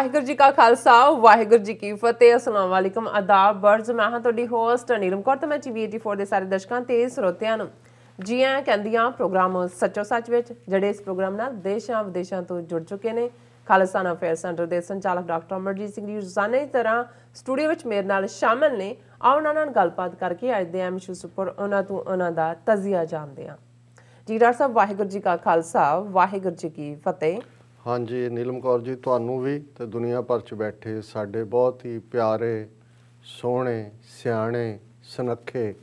ਵਾਹਿਗੁਰੂ ਜੀ ਕਾ ਖਾਲਸਾ ਵਾਹਿਗੁਰੂ ਜੀ ਕੀ ਫਤਿਹ ਅਸਲਾਮ ਵਾਲੇਕਮ ਆਦਾਬ ਬਰਜ ਮੈਂ ਹਾਂ ਤੁਹਾਡੀ ਹੋਸਟ ਅਨੀਲਮ ਕੌਰ ਤੇ ਮੈਂ ਟੀਵੀ 84 ਦੇ ਸਾਰੇ ਦਰਸ਼ਕਾਂ ਤੇ ਸਰੋਤਿਆਂ ਨੂੰ ਜੀ ਆ ਕਹਿੰਦੀਆਂ ਪ੍ਰੋਗਰਾਮ ਸੱਚੋ ਸੱਚ ਵਿੱਚ ਜਿਹੜੇ ਇਸ ਪ੍ਰੋਗਰਾਮ ਨਾਲ ਦੇਸ਼ਾਂ ਵਿਦੇਸ਼ਾਂ ਤੋਂ ਜੁੜ ਚੁੱਕੇ ਨੇ ਨਾ ਅਫੇਅਰ ਸੈਂਟਰ ਦੇ ਸੰਚਾਲਕ ਡਾਕਟਰ ਅਮਰਜੀਤ ਸਿੰਘ ਜੀ ਰੋਜ਼ਾਨਾ ਤਰ੍ਹਾਂ ਸਟੂਡੀਓ ਵਿੱਚ ਮੇਰੇ ਨਾਲ ਸ਼ਾਮਲ ਨੇ ਆਓ ਉਹਨਾਂ ਨਾਲ ਗੱਲਬਾਤ ਕਰਕੇ ਅੱਜ ਦੇ ਐਮ ਇਸ਼ੂਸ ਉਹਨਾਂ ਤੋਂ ਉਹਨਾਂ ਦਾ ਤਜ਼ੀਆ ਜਾਣਦੇ ਆ ਜੀ ਡਾਕਟਰ ਸਾਹਿਬ ਵਾਹਿਗੁਰੂ ਜੀ ਕਾ ਖਾਲਸਾ ਵਾਹਿਗੁਰੂ ਜੀ ਕੀ ਫਤਿਹ ਹਾਂਜੀ ਨੀਲਮ ਕੌਰ ਜੀ ਤੁਹਾਨੂੰ ਵੀ ਤੇ ਦੁਨੀਆ ਭਰ 'ਚ ਬੈਠੇ ਸਾਡੇ ਬਹੁਤ ਹੀ ਪਿਆਰੇ ਸੋਹਣੇ ਸਿਆਣੇ ਸਨੱਖੇ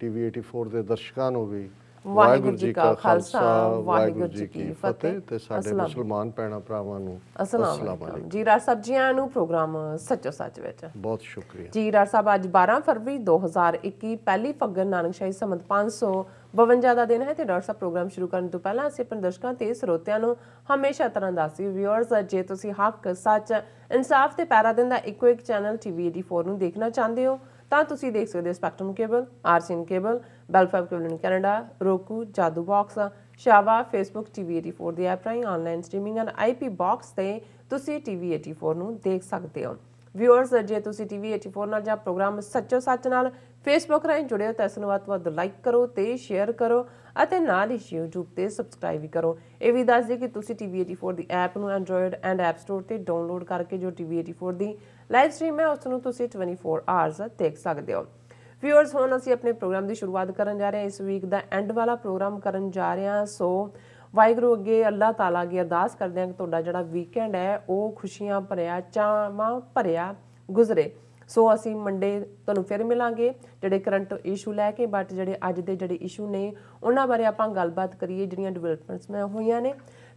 ਟੀਵੀ 84 ਦੇ ਦਰਸ਼ਕਾਂ ਨੂੰ ਵੀ ਵਾਹਿਗੁਰੂ ਜੀ ਕਾ ਖਾਲਸਾ ਵਾਹਿਗੁਰੂ ਜੀ ਕੀ ਫਤਿਹ ਤੇ ਸਾਡੇ ਮੁਸਲਮਾਨ ਪੈਣਾ ਭਰਾਵਾਂ ਨੂੰ ਅਸਲਾਮ ਅਲੈਕਮ ਜੀ ਰਾਜ ਸਾਹਿਬ ਨੂੰ ਪ੍ਰੋਗਰਾਮ ਸੱਚੋ ਸੱਚ ਵਿੱਚ ਬਹੁਤ ਸ਼ੁਕਰੀਆ ਜੀ ਰਾਜ ਸਾਹਿਬ ਅੱਜ 12 ਫਰਵਰੀ 2021 ਪਹਿਲੀ ਫੱਗਣ ਸ਼ਾਹੀ ਸਮਤ 500 52 ਦਾ ਦਿਨ ਹੈ ਤੇ ਡਾਕਟਰ ਸਾਹਿਬ ਪ੍ਰੋਗਰਾਮ ਸ਼ੁਰੂ ਕਰਨ ਤੋਂ ਪਹਿਲਾਂ ਅਸੀਂ ਆਪਣੇ ਦਰਸ਼ਕਾਂ ਤੇ ਸਰੋਤਿਆਂ ਨੂੰ ਹਮੇਸ਼ਾ ਤਰ੍ਹਾਂ ਦੱਸੀ ਵਿਊਅਰਸ ਜੇ ਤੁਸੀਂ ਹੱਕ ਸੱਚ ਇਨਸਾਫ ਤੇ ਪੈਰਾ ਦਿਨ ਦਾ ਇੱਕੋ ਇੱਕ ਚੈਨਲ ਟੀਵੀ 84 ਨੂੰ ਦੇਖਣਾ ਚਾਹੁੰਦੇ ਹੋ ਤਾਂ ਤੁਸੀਂ ਦੇਖ ਸਕਦੇ ਹੋ ਸਪੈਕਟਰਮ ਕੇਬਲ ਆਰਸੀਨ ਕੇਬਲ ਬੈਲਫਾਬ cable Canada Roku Jadoo box ਸ਼ਾਵਾ Facebook TV 84 ਦੇ ਐਪ ਰਾਹੀਂ online streaming and IP box ਤੇ ਤੁਸੀਂ ਟੀਵੀ 84 ਨੂੰ ਦੇਖ ਸਕਦੇ ਹੋ ਵਿਊਅਰਸ ਜੇ ਤੁਸੀਂ ਟੀਵੀ 84 ਨਾਲ ਜਾਂ ਪ੍ਰੋਗਰਾਮ ਸੱਚੋ ਸੱਚ ਨਾਲ ਫੇਸਬੁੱਕ ਰਾਹੀਂ ਜੁੜਿਓ ਤਾਂ ਇਸ ਨੂੰ ਵੱਧ-ਵੱਧ ਲਾਈਕ ਕਰੋ ਤੇ ਸ਼ੇਅਰ ਕਰੋ ਅਤੇ ਨਾਲ ਹੀ YouTube ਤੇ ਸਬਸਕ੍ਰਾਈਬ ਵੀ ਕਰੋ ਇਹ ਵੀ ਦੱਸ ਦਿਓ ਕਿ ਤੁਸੀਂ TV84 ਦੀ ਐਪ ਨੂੰ Android ਐਂਡ App Store ਤੇ ਡਾਊਨਲੋਡ ਕਰਕੇ ਜੋ TV84 ਦੀ ਲਾਈਵ ਸਟ੍ਰੀਮ ਹੈ ਉਸ ਨੂੰ ਤੁਸੀਂ 24 ਆਵਰਸ ਦੇਖ ਸਕਦੇ ਹੋ ਵਿਊਅਰਸ ਹੁਣ ਅਸੀਂ ਆਪਣੇ ਪ੍ਰੋਗਰਾਮ ਦੀ ਸ਼ੁਰੂਆਤ ਕਰਨ ਜਾ ਰਹੇ ਹਾਂ ਇਸ ਵੀਕ ਦਾ ਐਂਡ ਵਾਲਾ ਪ੍ਰੋਗਰਾਮ ਕਰਨ ਜਾ ਰਹੇ ਹਾਂ ਸੋ ਵਾਹਿਗੁਰੂ ਅੱਗੇ ਅੱਲਾਹ ਤਾਲਾ ਅੱਗੇ ਅਰਦਾਸ ਕਰਦੇ ਹਾਂ ਕਿ ਤੁਹਾਡਾ ਜਿਹੜਾ ਵੀਕਐਂਡ ਹੈ ਉਹ ਖੁਸ਼ੀਆਂ ਭਰਿਆ ਚਾਵਾਂ ਭਰਿਆ ਗੁਜ਼ਰੇ ਸੋ ਅਸੀਂ ਮੰਡੇ ਤੁਹਾਨੂੰ ਫਿਰ ਮਿਲਾਂਗੇ ਜਿਹੜੇ ਕਰੰਟ ਇਸ਼ੂ ਲੈ ਕੇ ਬਟ ਜਿਹੜੇ ਅੱਜ ਦੇ ਜਿਹੜੇ ਇਸ਼ੂ ਨੇ ਉਹਨਾਂ ਬਾਰੇ ਆਪਾਂ ਗੱਲਬਾਤ ਕਰੀਏ ਜਿਹੜੀਆਂ ਡਿਵੈਲਪਮੈਂਟਸ ਮੈਂ ਹੋਈਆਂ ਨੇ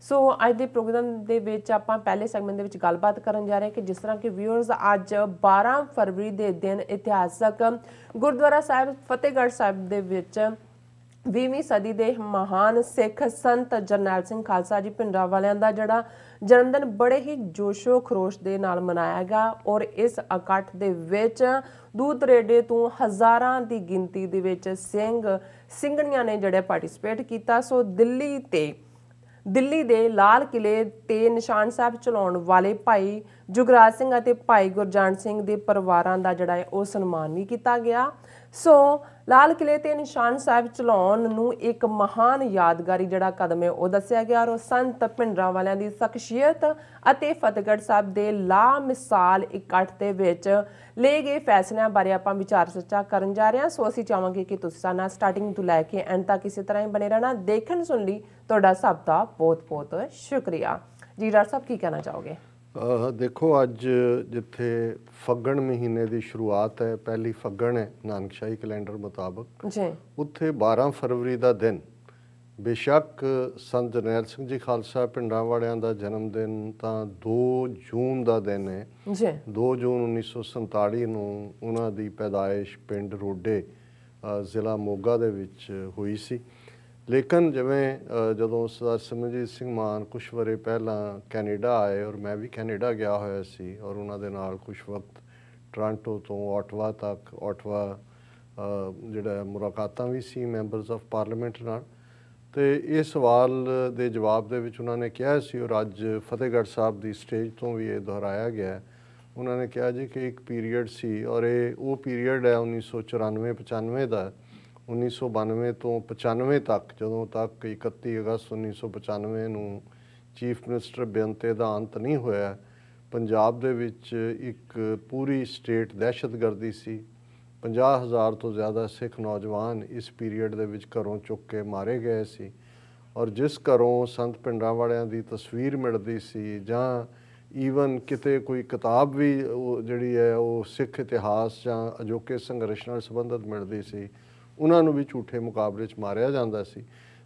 ਸੋ ਅੱਜ ਦੇ ਪ੍ਰੋਗਰਾਮ ਦੇ ਵਿੱਚ ਆਪਾਂ ਪਹਿਲੇ ਸੈਗਮੈਂਟ ਦੇ ਵਿੱਚ ਗੱਲਬਾਤ ਕਰਨ ਜਾ ਰਹੇ ਕਿ ਜਿਸ ਤਰ੍ਹਾਂ ਕਿ ਵਿਊਅਰਸ ਅੱਜ 12 ਫਰਵਰੀ ਦੇ ਦਿਨ ਇਤਿਹਾਸਕ ਗੁਰਦੁਆਰਾ ਸਾਹਿਬ ਫਤਿਹਗੜ੍ਹ ਸਾਹਿਬ ਦੇ ਵਿੱਚ 20ਵੀਂ ਸਦੀ ਦੇ ਮਹਾਨ ਸਿੱਖ ਸੰਤ ਜਰਨੈਲ ਸਿੰਘ ਖਾਲਸਾ ਜੀ ਪਿੰਡਰਾ ਵਾਲਿਆਂ ਦਾ ਜਿਹੜਾ ਜਨਮਦਿਨ ਬੜੇ ਹੀ ਜੋਸ਼ੋ ਖਰੋਸ਼ ਦੇ ਨਾਲ ਮਨਾਇਆ ਗਿਆ ਔਰ ਇਸ ਇਕੱਠ ਦੇ ਵਿੱਚ ਦੂਤ ਰੇਡੇ ਤੋਂ ਹਜ਼ਾਰਾਂ ਦੀ ਗਿਣਤੀ ਦੇ ਵਿੱਚ ਸਿੰਘ ਸਿੰਘਣੀਆਂ ਨੇ ਜਿਹੜੇ ਪਾਰਟਿਸਿਪੇਟ ਕੀਤਾ ਸੋ ਦਿੱਲੀ ਤੇ ਦਿੱਲੀ ਦੇ ਲਾਲ ਕਿਲੇ ਤੇ ਨਿਸ਼ਾਨ ਸਾਹਿਬ ਚਲਾਉਣ ਵਾਲੇ ਭਾਈ ਜੁਗਰਾਜ ਸਿੰਘ ਅਤੇ ਭਾਈ ਗੁਰਜਾਨ ਸਿੰਘ ਦੇ ਪਰਿਵਾਰਾਂ ਦਾ ਜਿਹੜਾ ਹੈ ਉਹ ਸਨਮਾਨ ਵੀ ਕੀਤਾ ਗਿਆ ਸੋ ਲਾਲ ਕਿਲੇ ਤੇ ਨਿਸ਼ਾਨ ਸਾਹਿਬ ਚਲਾਉਣ ਨੂੰ ਇੱਕ ਮਹਾਨ ਯਾਦਗਾਰੀ ਜਿਹੜਾ ਕਦਮ ਹੈ ਉਹ ਦੱਸਿਆ ਗਿਆ ਔਰ ਸੰਤ ਪਿੰਡਰਾ ਵਾਲਿਆਂ ਦੀ ਸ਼ਖਸੀਅਤ ਅਤੇ ਫਤਗੜ ਸਾਹਿਬ ਦੇ ਲਾ ਮਿਸਾਲ ਇਕੱਠ ਦੇ ਵਿੱਚ ਲਏ ਗਏ ਫੈਸਲਿਆਂ ਬਾਰੇ ਆਪਾਂ ਵਿਚਾਰ ਸੱਚਾ ਕਰਨ ਜਾ ਰਹੇ ਹਾਂ ਸੋ ਅਸੀਂ ਚਾਹਾਂਗੇ ਕਿ ਤੁਸੀਂ ਸਾਡਾ ਸਟਾਰਟਿੰਗ ਤੋਂ ਲੈ ਕੇ ਐਂਡ ਤੱਕ ਇਸੇ ਤਰ੍ਹਾਂ ਹੀ ਬਣੇ ਰਹਿਣਾ ਦੇਖਣ ਸੁਣ ਲਈ ਤੁਹਾਡਾ ਸਭ ਦਾ ਬਹੁਤ ਬਹੁਤ ਸ਼ੁਕਰੀਆ ਜੀ ਡਾਕਟਰ ਸਾਹਿਬ ਕੀ ਕਹਿਣਾ ਚਾਹੋਗੇ ਦੇਖੋ ਅੱਜ ਜਿੱਥੇ ਫੱਗਣ ਮਹੀਨੇ ਦੀ ਸ਼ੁਰੂਆਤ ਹੈ ਪਹਿਲੀ ਫੱਗਣ ਹੈ ਨਾਨਕਸ਼ਾਹੀ ਕੈਲੰਡਰ ਮੁਤਾਬਕ ਜੀ ਉੱਥੇ 12 ਫਰਵਰੀ ਦਾ ਦਿਨ ਬੇਸ਼ੱਕ ਸੰਤ ਜਨੈਲ ਸਿੰਘ ਜੀ ਖਾਲਸਾ ਪਿੰਡਾਂ ਵਾਲਿਆਂ ਦਾ ਜਨਮ ਦਿਨ ਤਾਂ 2 ਜੂਨ ਦਾ ਦਿਨ ਹੈ ਜੀ 2 ਜੂਨ 1947 ਨੂੰ ਉਹਨਾਂ ਦੀ ਪੈਦਾਇਸ਼ ਪਿੰਡ ਰੋਡੇ ਜ਼ਿਲ੍ਹਾ ਮੋਗਾ ਦੇ ਵਿੱਚ ਹੋਈ ਸੀ ਲੇਕਿਨ ਜਿਵੇਂ ਜਦੋਂ ਸਰਦਾਰ ਸਿਮਰਜੀਤ ਸਿੰਘ ਮਾਨ ਕੁਝ ਵਰੇ ਪਹਿਲਾਂ ਕੈਨੇਡਾ ਆਏ ਔਰ ਮੈਂ ਵੀ ਕੈਨੇਡਾ ਗਿਆ ਹੋਇਆ ਸੀ ਔਰ ਉਹਨਾਂ ਦੇ ਨਾਲ ਕੁਝ ਵਕਤ ਟ੍ਰਾਂਟੋ ਤੋਂ ਆਟਵਾ ਤੱਕ ਆਟਵਾ ਜਿਹੜਾ ਮੁਲਾਕਾਤਾਂ ਵੀ ਸੀ ਮੈਂਬਰਸ ਆਫ ਪਾਰਲੀਮੈਂਟ ਨਾਲ ਤੇ ਇਹ ਸਵਾਲ ਦੇ ਜਵਾਬ ਦੇ ਵਿੱਚ ਉਹਨਾਂ ਨੇ ਕਿਹਾ ਸੀ ਔਰ ਅੱਜ ਫਤਿਹਗੜ੍ਹ ਸਾਹਿਬ ਦੀ ਸਟੇਜ ਤੋਂ ਵੀ ਇਹ ਦੁਹਰਾਇਆ ਗਿਆ ਉਹਨਾਂ ਨੇ ਕਿਹਾ ਜੀ ਕਿ ਇੱਕ ਪੀਰੀਅਡ ਸੀ ਔਰ ਇਹ ਉਹ ਪੀਰੀਅਡ ਹੈ 1994 95 ਦਾ 1992 ਤੋਂ 95 ਤੱਕ ਜਦੋਂ ਤੱਕ 31 ਅਗਸਤ 1995 ਨੂੰ ਚੀਫ ਮਿਨਿਸਟਰ ਬੇਅੰਤੇ ਦਾ ਅੰਤ ਨਹੀਂ ਹੋਇਆ ਪੰਜਾਬ ਦੇ ਵਿੱਚ ਇੱਕ ਪੂਰੀ ਸਟੇਟ ਦਹਿਸ਼ਤਗਰਦੀ ਸੀ 50000 ਤੋਂ ਜ਼ਿਆਦਾ ਸਿੱਖ ਨੌਜਵਾਨ ਇਸ ਪੀਰੀਅਡ ਦੇ ਵਿੱਚ ਘਰੋਂ ਚੁੱਕ ਕੇ ਮਾਰੇ ਗਏ ਸੀ ਔਰ ਜਿਸ ਘਰੋਂ ਸੰਤ ਪਿੰਡਾਂ ਵਾਲਿਆਂ ਦੀ ਤਸਵੀਰ ਮਿਲਦੀ ਸੀ ਜਾਂ ਈਵਨ ਕਿਤੇ ਕੋਈ ਕਿਤਾਬ ਵੀ ਜਿਹੜੀ ਹੈ ਉਹ ਸਿੱਖ ਇਤਿਹਾਸ ਜਾਂ ਅਜੋਕੇ ਸੰਘਰਸ਼ ਨਾਲ ਸੰਬੰਧਿਤ ਮਿਲਦੀ ਸੀ ਉਹਨਾਂ ਨੂੰ ਵੀ ਝੂਠੇ ਮੁਕਾਬਲੇ 'ਚ ਮਾਰਿਆ ਜਾਂਦਾ ਸੀ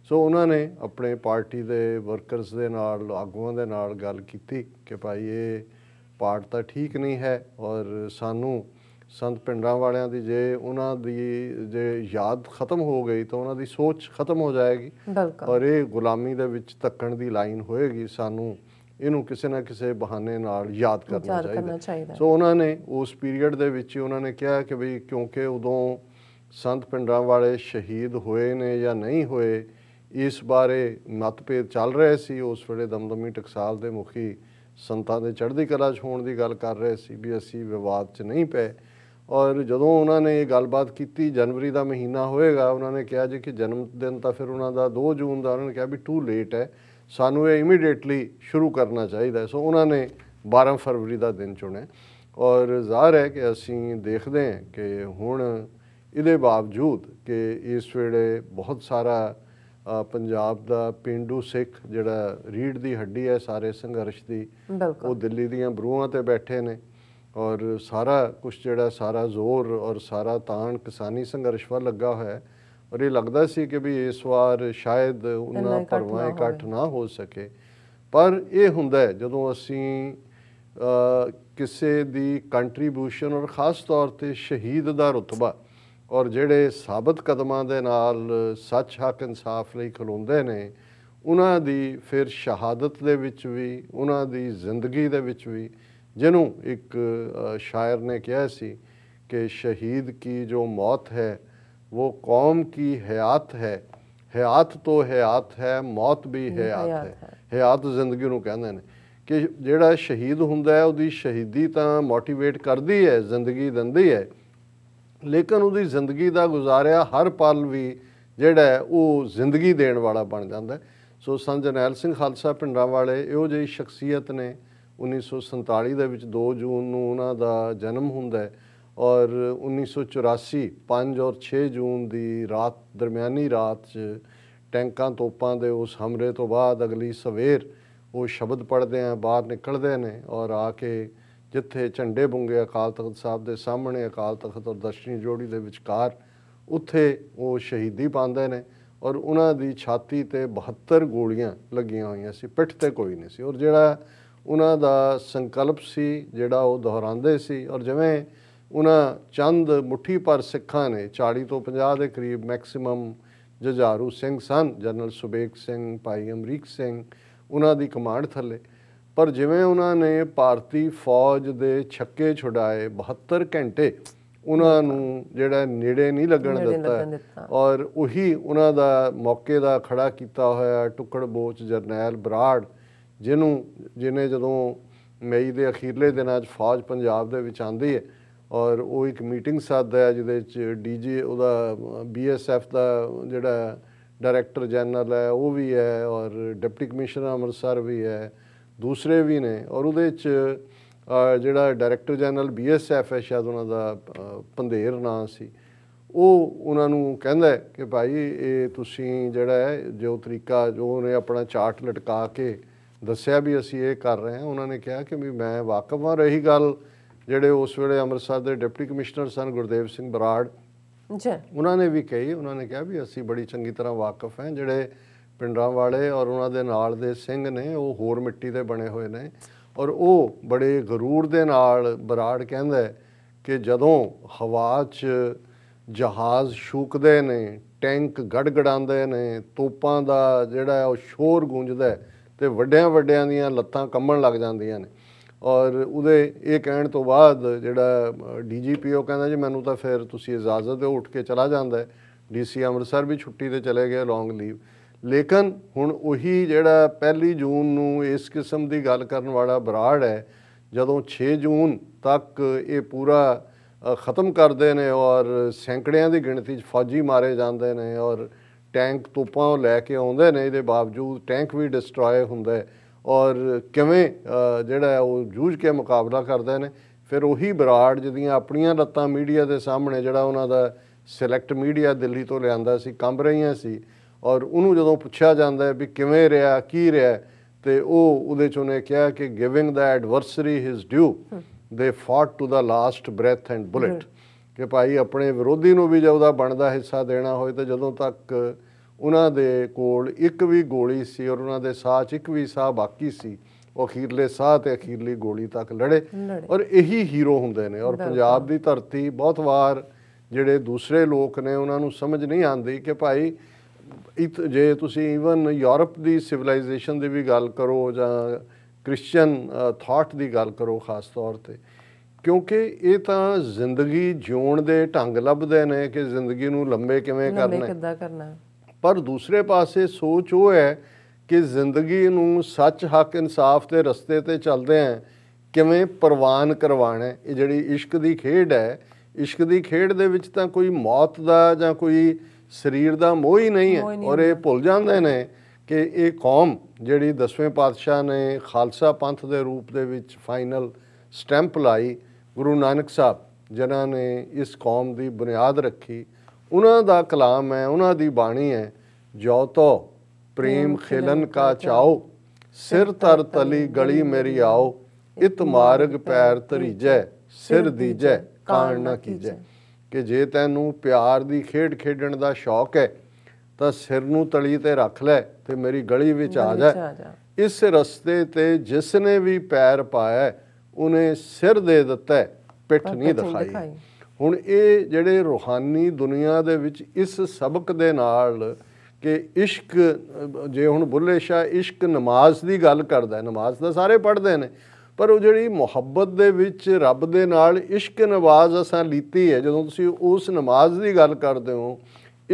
ਸੋ ਉਹਨਾਂ ਨੇ ਆਪਣੇ ਪਾਰਟੀ ਦੇ ਵਰਕਰਸ ਦੇ ਨਾਲ ਆਗੂਆਂ ਦੇ ਨਾਲ ਗੱਲ ਕੀਤੀ ਕਿ ਭਾਈ ਇਹ ਪਾਰਟ ਤਾਂ ਠੀਕ ਨਹੀਂ ਹੈ ਔਰ ਸਾਨੂੰ ਸੰਤ ਪਿੰਡਾਂ ਵਾਲਿਆਂ ਦੀ ਜੇ ਉਹਨਾਂ ਦੀ ਜੇ ਯਾਦ ਖਤਮ ਹੋ ਗਈ ਤਾਂ ਉਹਨਾਂ ਦੀ ਸੋਚ ਖਤਮ ਹੋ ਜਾਏਗੀ ਔਰ ਇਹ ਗੁਲਾਮੀ ਦੇ ਵਿੱਚ ਧੱਕਣ ਦੀ ਲਾਈਨ ਹੋਏਗੀ ਸਾਨੂੰ ਇਹਨੂੰ ਕਿਸੇ ਨਾ ਕਿਸੇ ਬਹਾਨੇ ਨਾਲ ਯਾਦ ਕਰਨਾ ਚਾਹੀਦਾ ਸੋ ਉਹਨਾਂ ਨੇ ਉਸ ਪੀਰੀਅਡ ਦੇ ਵਿੱਚ ਉਹਨਾਂ ਨੇ ਕਿਹਾ ਕਿ ਵੀ ਕਿਉਂਕਿ ਉਦੋਂ ਸੰਤ ਪਿੰਡਾਂ ਵਾਲੇ ਸ਼ਹੀਦ ਹੋਏ ਨੇ ਜਾਂ ਨਹੀਂ ਹੋਏ ਇਸ ਬਾਰੇ ਮਤਭੇਦ ਚੱਲ ਰਹੇ ਸੀ ਉਸ ਵੇਲੇ ਦਮਦਮੀ ਟਕਸਾਲ ਦੇ ਮੁਖੀ ਸੰਤਾਂ ਦੇ ਚੜ੍ਹਦੀ ਕਲਾ 'ਚ ਹੋਣ ਦੀ ਗੱਲ ਕਰ ਰਹੇ ਸੀ ਵੀ ਅਸੀਂ ਵਿਵਾਦ 'ਚ ਨਹੀਂ ਪਏ ਔਰ ਜਦੋਂ ਉਹਨਾਂ ਨੇ ਇਹ ਗੱਲਬਾਤ ਕੀਤੀ ਜਨਵਰੀ ਦਾ ਮਹੀਨਾ ਹੋਏਗਾ ਉਹਨਾਂ ਨੇ ਕਿਹਾ ਜੀ ਕਿ ਜਨਮ ਦਿਨ ਤਾਂ ਫਿਰ ਉਹਨਾਂ ਦਾ 2 ਜੂਨ ਦਾ ਉਹਨਾਂ ਨੇ ਕਿਹਾ ਵੀ ਟੂ ਲੇਟ ਹੈ ਸਾਨੂੰ ਇਹ ਇਮੀਡੀਏਟਲੀ ਸ਼ੁਰੂ ਕਰਨਾ ਚਾਹੀਦਾ ਸੋ ਉਹਨਾਂ ਨੇ 12 ਫਰਵਰੀ ਦਾ ਦਿਨ ਚੁਣਿਆ ਔਰ ਜ਼ਾਹਰ ਹੈ ਕਿ ਅਸੀਂ ਦੇਖਦੇ ਹਾਂ ਕਿ ਹੁਣ ਇਹਦੇ ਬਾਵਜੂਦ ਕਿ ਇਸ ਵੇਲੇ ਬਹੁਤ ਸਾਰਾ ਪੰਜਾਬ ਦਾ ਪਿੰਡੂ ਸਿੱਖ ਜਿਹੜਾ ਰੀੜ ਦੀ ਹੱਡੀ ਹੈ ਸਾਰੇ ਸੰਘਰਸ਼ ਦੀ ਉਹ ਦਿੱਲੀ ਦੀਆਂ ਬਰੂਹਾਂ ਤੇ ਬੈਠੇ ਨੇ ਔਰ ਸਾਰਾ ਕੁਝ ਜਿਹੜਾ ਸਾਰਾ ਜ਼ੋਰ ਔਰ ਸਾਰਾ ਤਾਣ ਕਿਸਾਨੀ ਸੰਘਰਸ਼ ਵੱਲ ਲੱਗਾ ਹੋਇਆ ਔਰ ਇਹ ਲੱਗਦਾ ਸੀ ਕਿ ਵੀ ਇਸ ਵਾਰ ਸ਼ਾਇਦ ਉਹਨਾਂ ਪਰਵਾਹ ਇਕੱਠ ਨਾ ਹੋ ਸਕੇ ਪਰ ਇਹ ਹੁੰਦਾ ਜਦੋਂ ਅਸੀਂ ਕਿਸੇ ਦੀ ਕੰਟਰੀਬਿਊਸ਼ਨ ਔਰ ਖਾਸ ਤੌਰ ਤੇ ਸ਼ਹੀਦ ਦਾ ਰਤਬਾ ਔਰ ਜਿਹੜੇ ਸਾਬਤ ਕਦਮਾਂ ਦੇ ਨਾਲ ਸੱਚ ਹੱਕ ਇਨਸਾਫ ਲਈ ਖਲੋਂਦੇ ਨੇ ਉਹਨਾਂ ਦੀ ਫਿਰ ਸ਼ਹਾਦਤ ਦੇ ਵਿੱਚ ਵੀ ਉਹਨਾਂ ਦੀ ਜ਼ਿੰਦਗੀ ਦੇ ਵਿੱਚ ਵੀ ਜਿਹਨੂੰ ਇੱਕ ਸ਼ਾਇਰ ਨੇ ਕਿਹਾ ਸੀ ਕਿ ਸ਼ਹੀਦ ਕੀ ਜੋ ਮੌਤ ਹੈ ਉਹ ਕੌਮ ਕੀ ਹਯਾਤ ਹੈ ਹਯਾਤ ਤੋਂ ਹਯਾਤ ਹੈ ਮੌਤ ਵੀ ਹਯਾਤ ਹੈ ਹਯਾਤ ਜ਼ਿੰਦਗੀ ਨੂੰ ਕਹਿੰਦੇ ਨੇ ਕਿ ਜਿਹੜਾ ਸ਼ਹੀਦ ਹੁੰਦਾ ਹੈ ਉਹਦੀ ਸ਼ਹੀਦੀ ਤਾਂ ਮੋਟੀਵੇਟ ਕਰਦੀ ਹੈ ਜ਼ਿੰਦਗੀ ਦਿੰਦੀ ਹੈ ਲੇਕਿਨ ਉਹਦੀ ਜ਼ਿੰਦਗੀ ਦਾ ਗੁਜ਼ਾਰਿਆ ਹਰ ਪਲ ਵੀ ਜਿਹੜਾ ਉਹ ਜ਼ਿੰਦਗੀ ਦੇਣ ਵਾਲਾ ਬਣ ਜਾਂਦਾ ਸੋ ਸੰਜਨੈਲ ਸਿੰਘ ਖਾਲਸਾ ਪਿੰਡਾਂ ਵਾਲੇ ਇਹੋ ਜਿਹੀ ਸ਼ਖਸੀਅਤ ਨੇ 1947 ਦੇ ਵਿੱਚ 2 ਜੂਨ ਨੂੰ ਉਹਨਾਂ ਦਾ ਜਨਮ ਹੁੰਦਾ ਔਰ 1984 5 ਔਰ 6 ਜੂਨ ਦੀ ਰਾਤ ਦਰਮਿਆਨੀ ਰਾਤ 'ਚ ਟੈਂਕਾਂ ਤੋਪਾਂ ਦੇ ਉਸ ਹਮਰੇ ਤੋਂ ਬਾਅਦ ਅਗਲੀ ਸਵੇਰ ਉਹ ਸ਼ਬਦ ਪੜਦੇ ਆ ਬਾਹਰ ਨਿਕਲਦੇ ਨੇ ਔਰ ਆ ਕੇ ਜਿੱਥੇ ਝੰਡੇ ਬੁੰਗੇ ਅਕਾਲ ਤਖਤ ਸਾਹਿਬ ਦੇ ਸਾਹਮਣੇ ਅਕਾਲ ਤਖਤ ਔਰ ਦਸ਼ਣੀ ਜੋੜੀ ਦੇ ਵਿਚਕਾਰ ਉੱਥੇ ਉਹ ਸ਼ਹੀਦੀ ਪਾਉਂਦੇ ਨੇ ਔਰ ਉਹਨਾਂ ਦੀ ਛਾਤੀ ਤੇ 72 ਗੋਲੀਆਂ ਲੱਗੀਆਂ ਹੋਈਆਂ ਸੀ ਪਿੱਠ ਤੇ ਕੋਈ ਨਹੀਂ ਸੀ ਔਰ ਜਿਹੜਾ ਉਹਨਾਂ ਦਾ ਸੰਕਲਪ ਸੀ ਜਿਹੜਾ ਉਹ ਦੁਹਰਾਉਂਦੇ ਸੀ ਔਰ ਜਿਵੇਂ ਉਹਨਾਂ ਚੰਦ ਮੁਠੀ ਪਰ ਸਿੱਖਾਂ ਨੇ 40 ਤੋਂ 50 ਦੇ ਕਰੀਬ ਮੈਕਸਿਮਮ ਜਜਾਰੂ ਸਿੰਘ ਸਨ ਜਨਰਲ ਸੁਬੇਕ ਸਿੰਘ ਭਾਈ ਅਮਰੀਕ ਸਿੰਘ ਉਹਨਾਂ ਦੀ ਕਮਾਂਡ ਥੱਲੇ ਪਰ ਜਿਵੇਂ ਉਹਨਾਂ ਨੇ ਭਾਰਤੀ ਫੌਜ ਦੇ ਛੱਕੇ ਛੁਡਾਏ 72 ਘੰਟੇ ਉਹਨਾਂ ਨੂੰ ਜਿਹੜਾ ਨੇੜੇ ਨਹੀਂ ਲੱਗਣ ਦਿੱਤਾ ਔਰ ਉਹੀ ਉਹਨਾਂ ਦਾ ਮੌਕੇ ਦਾ ਖੜਾ ਕੀਤਾ ਹੋਇਆ ਟੁਕੜ ਬੋਚ ਜਰਨੈਲ ਬਰਾੜ ਜਿਹਨੂੰ ਜਿਹਨੇ ਜਦੋਂ ਮਈ ਦੇ ਅਖੀਰਲੇ ਦਿਨਾਂ 'ਚ ਫੌਜ ਪੰਜਾਬ ਦੇ ਵਿੱਚ ਆਂਦੀ ਹੈ ਔਰ ਉਹ ਇੱਕ ਮੀਟਿੰਗ ਸਾਧਦਾ ਹੈ ਜਿਹਦੇ 'ਚ ਡੀਜੀ ਉਹਦਾ ਬੀਐਸਐਫ ਦਾ ਜਿਹੜਾ ਡਾਇਰੈਕਟਰ ਜਨਰਲ ਹੈ ਉਹ ਵੀ ਹੈ ਔਰ ਡਿਪਟੀ ਕਮਿਸ਼ਨਰ ਅੰਮ੍ਰਿਤਸਰ ਵੀ ਹੈ ਦੂਸਰੇ ਵੀ ਨੇ ਔਰ ਉਹਦੇ ਚ ਜਿਹੜਾ ਡਾਇਰੈਕਟਰ ਜਨਰਲ ਬੀਐਸਐਫ ਹੈ ਸ਼ਾਇਦ ਉਹਨਾਂ ਦਾ ਪੰਧੇਰ ਨਾਂ ਸੀ ਉਹ ਉਹਨਾਂ ਨੂੰ ਕਹਿੰਦਾ ਕਿ ਭਾਈ ਇਹ ਤੁਸੀਂ ਜਿਹੜਾ ਹੈ ਜੋ ਤਰੀਕਾ ਜੋ ਉਹਨੇ ਆਪਣਾ ਚਾਰਟ ਲਟਕਾ ਕੇ ਦੱਸਿਆ ਵੀ ਅਸੀਂ ਇਹ ਕਰ ਰਹੇ ਹਾਂ ਉਹਨਾਂ ਨੇ ਕਿਹਾ ਕਿ ਵੀ ਮੈਂ ਵਾਕਫ ਹਾਂ ਰਹੀ ਗੱਲ ਜਿਹੜੇ ਉਸ ਵੇਲੇ ਅੰਮ੍ਰਿਤਸਰ ਦੇ ਡਿਪਟੀ ਕਮਿਸ਼ਨਰ ਸਨ ਗੁਰਦੇਵ ਸਿੰਘ ਬਰਾੜ ਜੀ ਉਹਨਾਂ ਨੇ ਵੀ ਕਹੀ ਉਹਨਾਂ ਨੇ ਕਿਹਾ ਵੀ ਅਸੀਂ ਬੜੀ ਚੰਗੀ ਤਰ੍ਹਾਂ ਵਾਕਫ ਹਾਂ ਜਿਹੜੇ ਪਿੰਡਾਂ ਵਾਲੇ ਔਰ ਉਹਨਾਂ ਦੇ ਨਾਲ ਦੇ ਸਿੰਘ ਨੇ ਉਹ ਹੋਰ ਮਿੱਟੀ ਦੇ ਬਣੇ ਹੋਏ ਨੇ ਔਰ ਉਹ ਬੜੇ ਗਰੂਰ ਦੇ ਨਾਲ ਬਰਾੜ ਕਹਿੰਦਾ ਕਿ ਜਦੋਂ ਹਵਾ 'ਚ ਜਹਾਜ਼ ਸ਼ੂਕਦੇ ਨੇ ਟੈਂਕ ਗੜਗੜਾਉਂਦੇ ਨੇ ਤੋਪਾਂ ਦਾ ਜਿਹੜਾ ਉਹ ਸ਼ੋਰ ਗੂੰਜਦਾ ਤੇ ਵੱਡਿਆਂ ਵੱਡਿਆਂ ਦੀਆਂ ਲੱਤਾਂ ਕੰਬਣ ਲੱਗ ਜਾਂਦੀਆਂ ਨੇ ਔਰ ਉਹਦੇ ਇਹ ਕਹਿਣ ਤੋਂ ਬਾਅਦ ਜਿਹੜਾ ਡੀਜੀਪੀਓ ਕਹਿੰਦਾ ਜੀ ਮੈਨੂੰ ਤਾਂ ਫਿਰ ਤੁਸੀਂ ਇਜਾਜ਼ਤ ਦਿਓ ਉੱਠ ਕੇ ਚਲਾ ਜਾਂਦਾ ਡੀਸੀ ਅੰਮ੍ਰਿਤਸਰ ਵੀ ਛੁੱਟੀ ਤੇ ਚਲੇ ਗਏ ਲੌਂਗ ਲੀਵ ਲੇਕਿਨ ਹੁਣ ਉਹੀ ਜਿਹੜਾ ਪਹਿਲੀ ਜੂਨ ਨੂੰ ਇਸ ਕਿਸਮ ਦੀ ਗੱਲ ਕਰਨ ਵਾਲਾ ਬਰਾੜ ਹੈ ਜਦੋਂ 6 ਜੂਨ ਤੱਕ ਇਹ ਪੂਰਾ ਖਤਮ ਕਰਦੇ ਨੇ ਔਰ ਸੈਂਕੜਿਆਂ ਦੀ ਗਿਣਤੀ 'ਚ ਫੌਜੀ ਮਾਰੇ ਜਾਂਦੇ ਨੇ ਔਰ ਟੈਂਕ ਤੋਪਾਂ ਲੈ ਕੇ ਆਉਂਦੇ ਨੇ ਇਹਦੇ ਬਾਵਜੂਦ ਟੈਂਕ ਵੀ ਡਿਸਟਰੋਏ ਹੁੰਦਾ ਔਰ ਕਿਵੇਂ ਜਿਹੜਾ ਉਹ ਜੂਝ ਕੇ ਮੁਕਾਬਲਾ ਕਰਦੇ ਨੇ ਫਿਰ ਉਹੀ ਬਰਾੜ ਜਿਹਦੀਆਂ ਆਪਣੀਆਂ ਲੱਤਾਂ ਮੀਡੀਆ ਦੇ ਸਾਹਮਣੇ ਜਿਹੜਾ ਉਹਨਾਂ ਦਾ ਸਿਲੈਕਟ ਮੀਡੀਆ ਦਿੱਲੀ ਤੋਂ ਲਿਆਂਦਾ ਸੀ ਕੰਬ ਰਹੀਆਂ ਸੀ ਔਰ ਉਹਨੂੰ ਜਦੋਂ ਪੁੱਛਿਆ ਜਾਂਦਾ ਹੈ ਵੀ ਕਿਵੇਂ ਰਿਹਾ ਕੀ ਰਿਹਾ ਤੇ ਉਹ ਉਹਦੇ ਚ ਉਹਨੇ ਕਿਹਾ ਕਿ giving the ਐਡਵਰਸਰੀ his due the fight to the last breath and bullet ਕਿ ਭਾਈ ਆਪਣੇ ਵਿਰੋਧੀ ਨੂੰ ਵੀ ਜੇ ਉਹਦਾ ਬਣਦਾ ਹਿੱਸਾ ਦੇਣਾ ਹੋਏ ਤੇ ਜਦੋਂ ਤੱਕ ਉਹਨਾਂ ਦੇ ਕੋਲ ਇੱਕ ਵੀ ਗੋਲੀ ਸੀ ਔਰ ਉਹਨਾਂ ਦੇ ਸਾਹ 'ਚ ਇੱਕ ਵੀ ਸਾਹ ਬਾਕੀ ਸੀ ਉਹ ਅਖੀਰਲੇ ਸਾਹ ਤੇ ਅਖੀਰਲੀ ਗੋਲੀ ਤੱਕ ਲੜੇ ਔਰ ਇਹੀ ਹੀਰੋ ਹੁੰਦੇ ਨੇ ਔਰ ਪੰਜਾਬ ਦੀ ਧਰਤੀ ਬਹੁਤ ਵਾਰ ਜਿਹੜੇ ਦੂਸਰੇ ਲੋਕ ਨੇ ਉਹਨਾਂ ਨੂੰ ਸਮਝ ਨਹੀਂ ਆਉਂਦੀ ਕਿ ਭਾਈ ਜੇ ਤੁਸੀਂ ਇਵਨ ਯੂਰਪ ਦੀ ਸਿਵਲਾਈਜੇਸ਼ਨ ਦੀ ਵੀ ਗੱਲ ਕਰੋ ਜਾਂ ਕ੍ਰਿਸਚੀਅਨ ਥਾਟ ਦੀ ਗੱਲ ਕਰੋ ਖਾਸ ਤੌਰ ਤੇ ਕਿਉਂਕਿ ਇਹ ਤਾਂ ਜ਼ਿੰਦਗੀ ਜਿਉਣ ਦੇ ਢੰਗ ਲੱਭਦੇ ਨੇ ਕਿ ਜ਼ਿੰਦਗੀ ਨੂੰ ਲੰਬੇ ਕਿਵੇਂ ਕਰਨਾ ਹੈ ਕਿੱਦਾਂ ਕਰਨਾ ਪਰ ਦੂਸਰੇ ਪਾਸੇ ਸੋਚ ਉਹ ਹੈ ਕਿ ਜ਼ਿੰਦਗੀ ਨੂੰ ਸੱਚ ਹੱਕ ਇਨਸਾਫ ਦੇ ਰਸਤੇ ਤੇ ਚੱਲਦੇ ਆ ਕਿਵੇਂ ਪ੍ਰਵਾਨ ਕਰਵਾਣਾ ਇਹ ਜਿਹੜੀ ਇਸ਼ਕ ਦੀ ਖੇਡ ਹੈ ਇਸ਼ਕ ਦੀ ਖੇਡ ਦੇ ਵਿੱਚ ਤਾਂ ਕੋਈ ਮੌਤ ਦਾ ਜਾਂ ਕੋਈ ਸਰੀਰ ਦਾ ਮੋਹ ਹੀ ਨਹੀਂ ਹੈ ਔਰ ਇਹ ਭੁੱਲ ਜਾਂਦੇ ਨੇ ਕਿ ਇਹ ਕੌਮ ਜਿਹੜੀ 10ਵੇਂ ਪਾਤਸ਼ਾਹ ਨੇ ਖਾਲਸਾ ਪੰਥ ਦੇ ਰੂਪ ਦੇ ਵਿੱਚ ਫਾਈਨਲ ਸਟੈਂਪ ਲਾਈ ਗੁਰੂ ਨਾਨਕ ਸਾਹਿਬ ਜਿਨ੍ਹਾਂ ਨੇ ਇਸ ਕੌਮ ਦੀ ਬੁਨਿਆਦ ਰੱਖੀ ਉਹਨਾਂ ਦਾ ਕਲਾਮ ਹੈ ਉਹਨਾਂ ਦੀ ਬਾਣੀ ਹੈ ਜੋ ਤੋ ਪ੍ਰੇਮ ਖੇਲਨ ਕਾ ਚਾਓ ਸਿਰ ਤਰ ਤਲੀ ਗਲੀ ਮੇਰੀ ਆਓ ਇਤ ਮਾਰਗ ਪੈਰ ਤਰੀਜੈ ਸਿਰ ਦੀਜੈ ਕਾਣ ਨਾ ਕੀਜੈ ਕਿ ਜੇ ਤੈਨੂੰ ਪਿਆਰ ਦੀ ਖੇਡ ਖੇਡਣ ਦਾ ਸ਼ੌਕ ਹੈ ਤਾਂ ਸਿਰ ਨੂੰ ਤਲੀ ਤੇ ਰੱਖ ਲੈ ਤੇ ਮੇਰੀ ਗਲੀ ਵਿੱਚ ਆ ਜਾ ਇਸ ਰਸਤੇ ਤੇ ਜਿਸ ਨੇ ਵੀ ਪੈਰ ਪਾਇਆ ਉਹਨੇ ਸਿਰ ਦੇ ਦਿੱਤਾ ਪਿੱਠ ਨਹੀਂ ਦਿਖਾਈ ਹੁਣ ਇਹ ਜਿਹੜੇ ਰੂਹਾਨੀ ਦੁਨੀਆ ਦੇ ਵਿੱਚ ਇਸ ਸਬਕ ਦੇ ਨਾਲ ਕਿ ਇਸ਼ਕ ਜੇ ਹੁਣ ਬੁੱਲੇ ਸ਼ਾ ਇਸ਼ਕ ਨਮਾਜ਼ ਦੀ ਗੱਲ ਕਰਦਾ ਨਮਾਜ਼ ਤਾਂ ਸਾਰੇ ਪੜ੍ਹਦੇ ਨੇ ਪਰ ਉਹ ਜਿਹੜੀ ਮੁਹੱਬਤ ਦੇ ਵਿੱਚ ਰੱਬ ਦੇ ਨਾਲ ਇਸ਼ਕ ਨਵਾਜ਼ ਅਸਾਂ ਲੀਤੀ ਹੈ ਜਦੋਂ ਤੁਸੀਂ ਉਸ ਨਮਾਜ਼ ਦੀ ਗੱਲ ਕਰਦੇ ਹੋ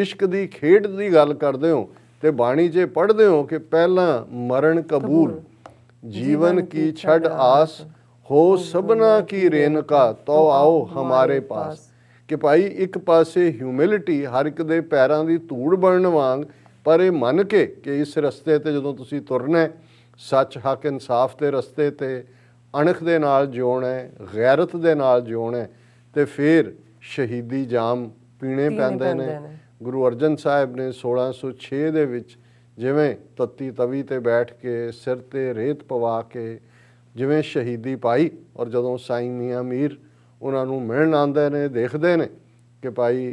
ਇਸ਼ਕ ਦੀ ਖੇਡ ਦੀ ਗੱਲ ਕਰਦੇ ਹੋ ਤੇ ਬਾਣੀ 'ਚ ਪੜ੍ਹਦੇ ਹੋ ਕਿ ਪਹਿਲਾਂ ਮਰਨ ਕਬੂਲ ਜੀਵਨ ਕੀ ਛੱਡ ਆਸ ਹੋ ਸਭਨਾ ਕੀ ਰੇਨਕਾ ਤੋ ਆਓ ਹਮਾਰੇ ਪਾਸ ਕਿ ਭਾਈ ਇੱਕ ਪਾਸੇ ਹਿਊਮਿਲਿਟੀ ਹਰ ਇੱਕ ਦੇ ਪੈਰਾਂ ਦੀ ਧੂੜ ਬਣਨ ਵਾਂਗ ਪਰ ਇਹ ਮੰਨ ਕੇ ਕਿ ਇਸ ਰਸਤੇ ਤੇ ਜਦੋਂ ਤੁਸੀਂ ਤੁਰਨਾ ਸੱਚ ਹੱਕ ਇਨਸਾਫ ਦੇ ਰਸਤੇ ਤੇ ਅਣਖ ਦੇ ਨਾਲ ਜਿਉਣਾ ਹੈ ਗੈਰਤ ਦੇ ਨਾਲ ਜਿਉਣਾ ਹੈ ਤੇ ਫਿਰ ਸ਼ਹੀਦੀ ਜਾਮ ਪੀਣੇ ਪੈਂਦੇ ਨੇ ਗੁਰੂ ਅਰਜਨ ਸਾਹਿਬ ਨੇ 1606 ਦੇ ਵਿੱਚ ਜਿਵੇਂ ਤੱਤੀ ਤਵੀ ਤੇ ਬੈਠ ਕੇ ਸਿਰ ਤੇ ਰੇਤ ਪਵਾ ਕੇ ਜਿਵੇਂ ਸ਼ਹੀਦੀ ਪਾਈ ਔਰ ਜਦੋਂ ਸਾਈਂ ਮੀਆਂ ਮੀਰ ਉਹਨਾਂ ਨੂੰ ਮਿਲਣ ਆਉਂਦੇ ਨੇ ਦੇਖਦੇ ਨੇ ਕਿ ਭਾਈ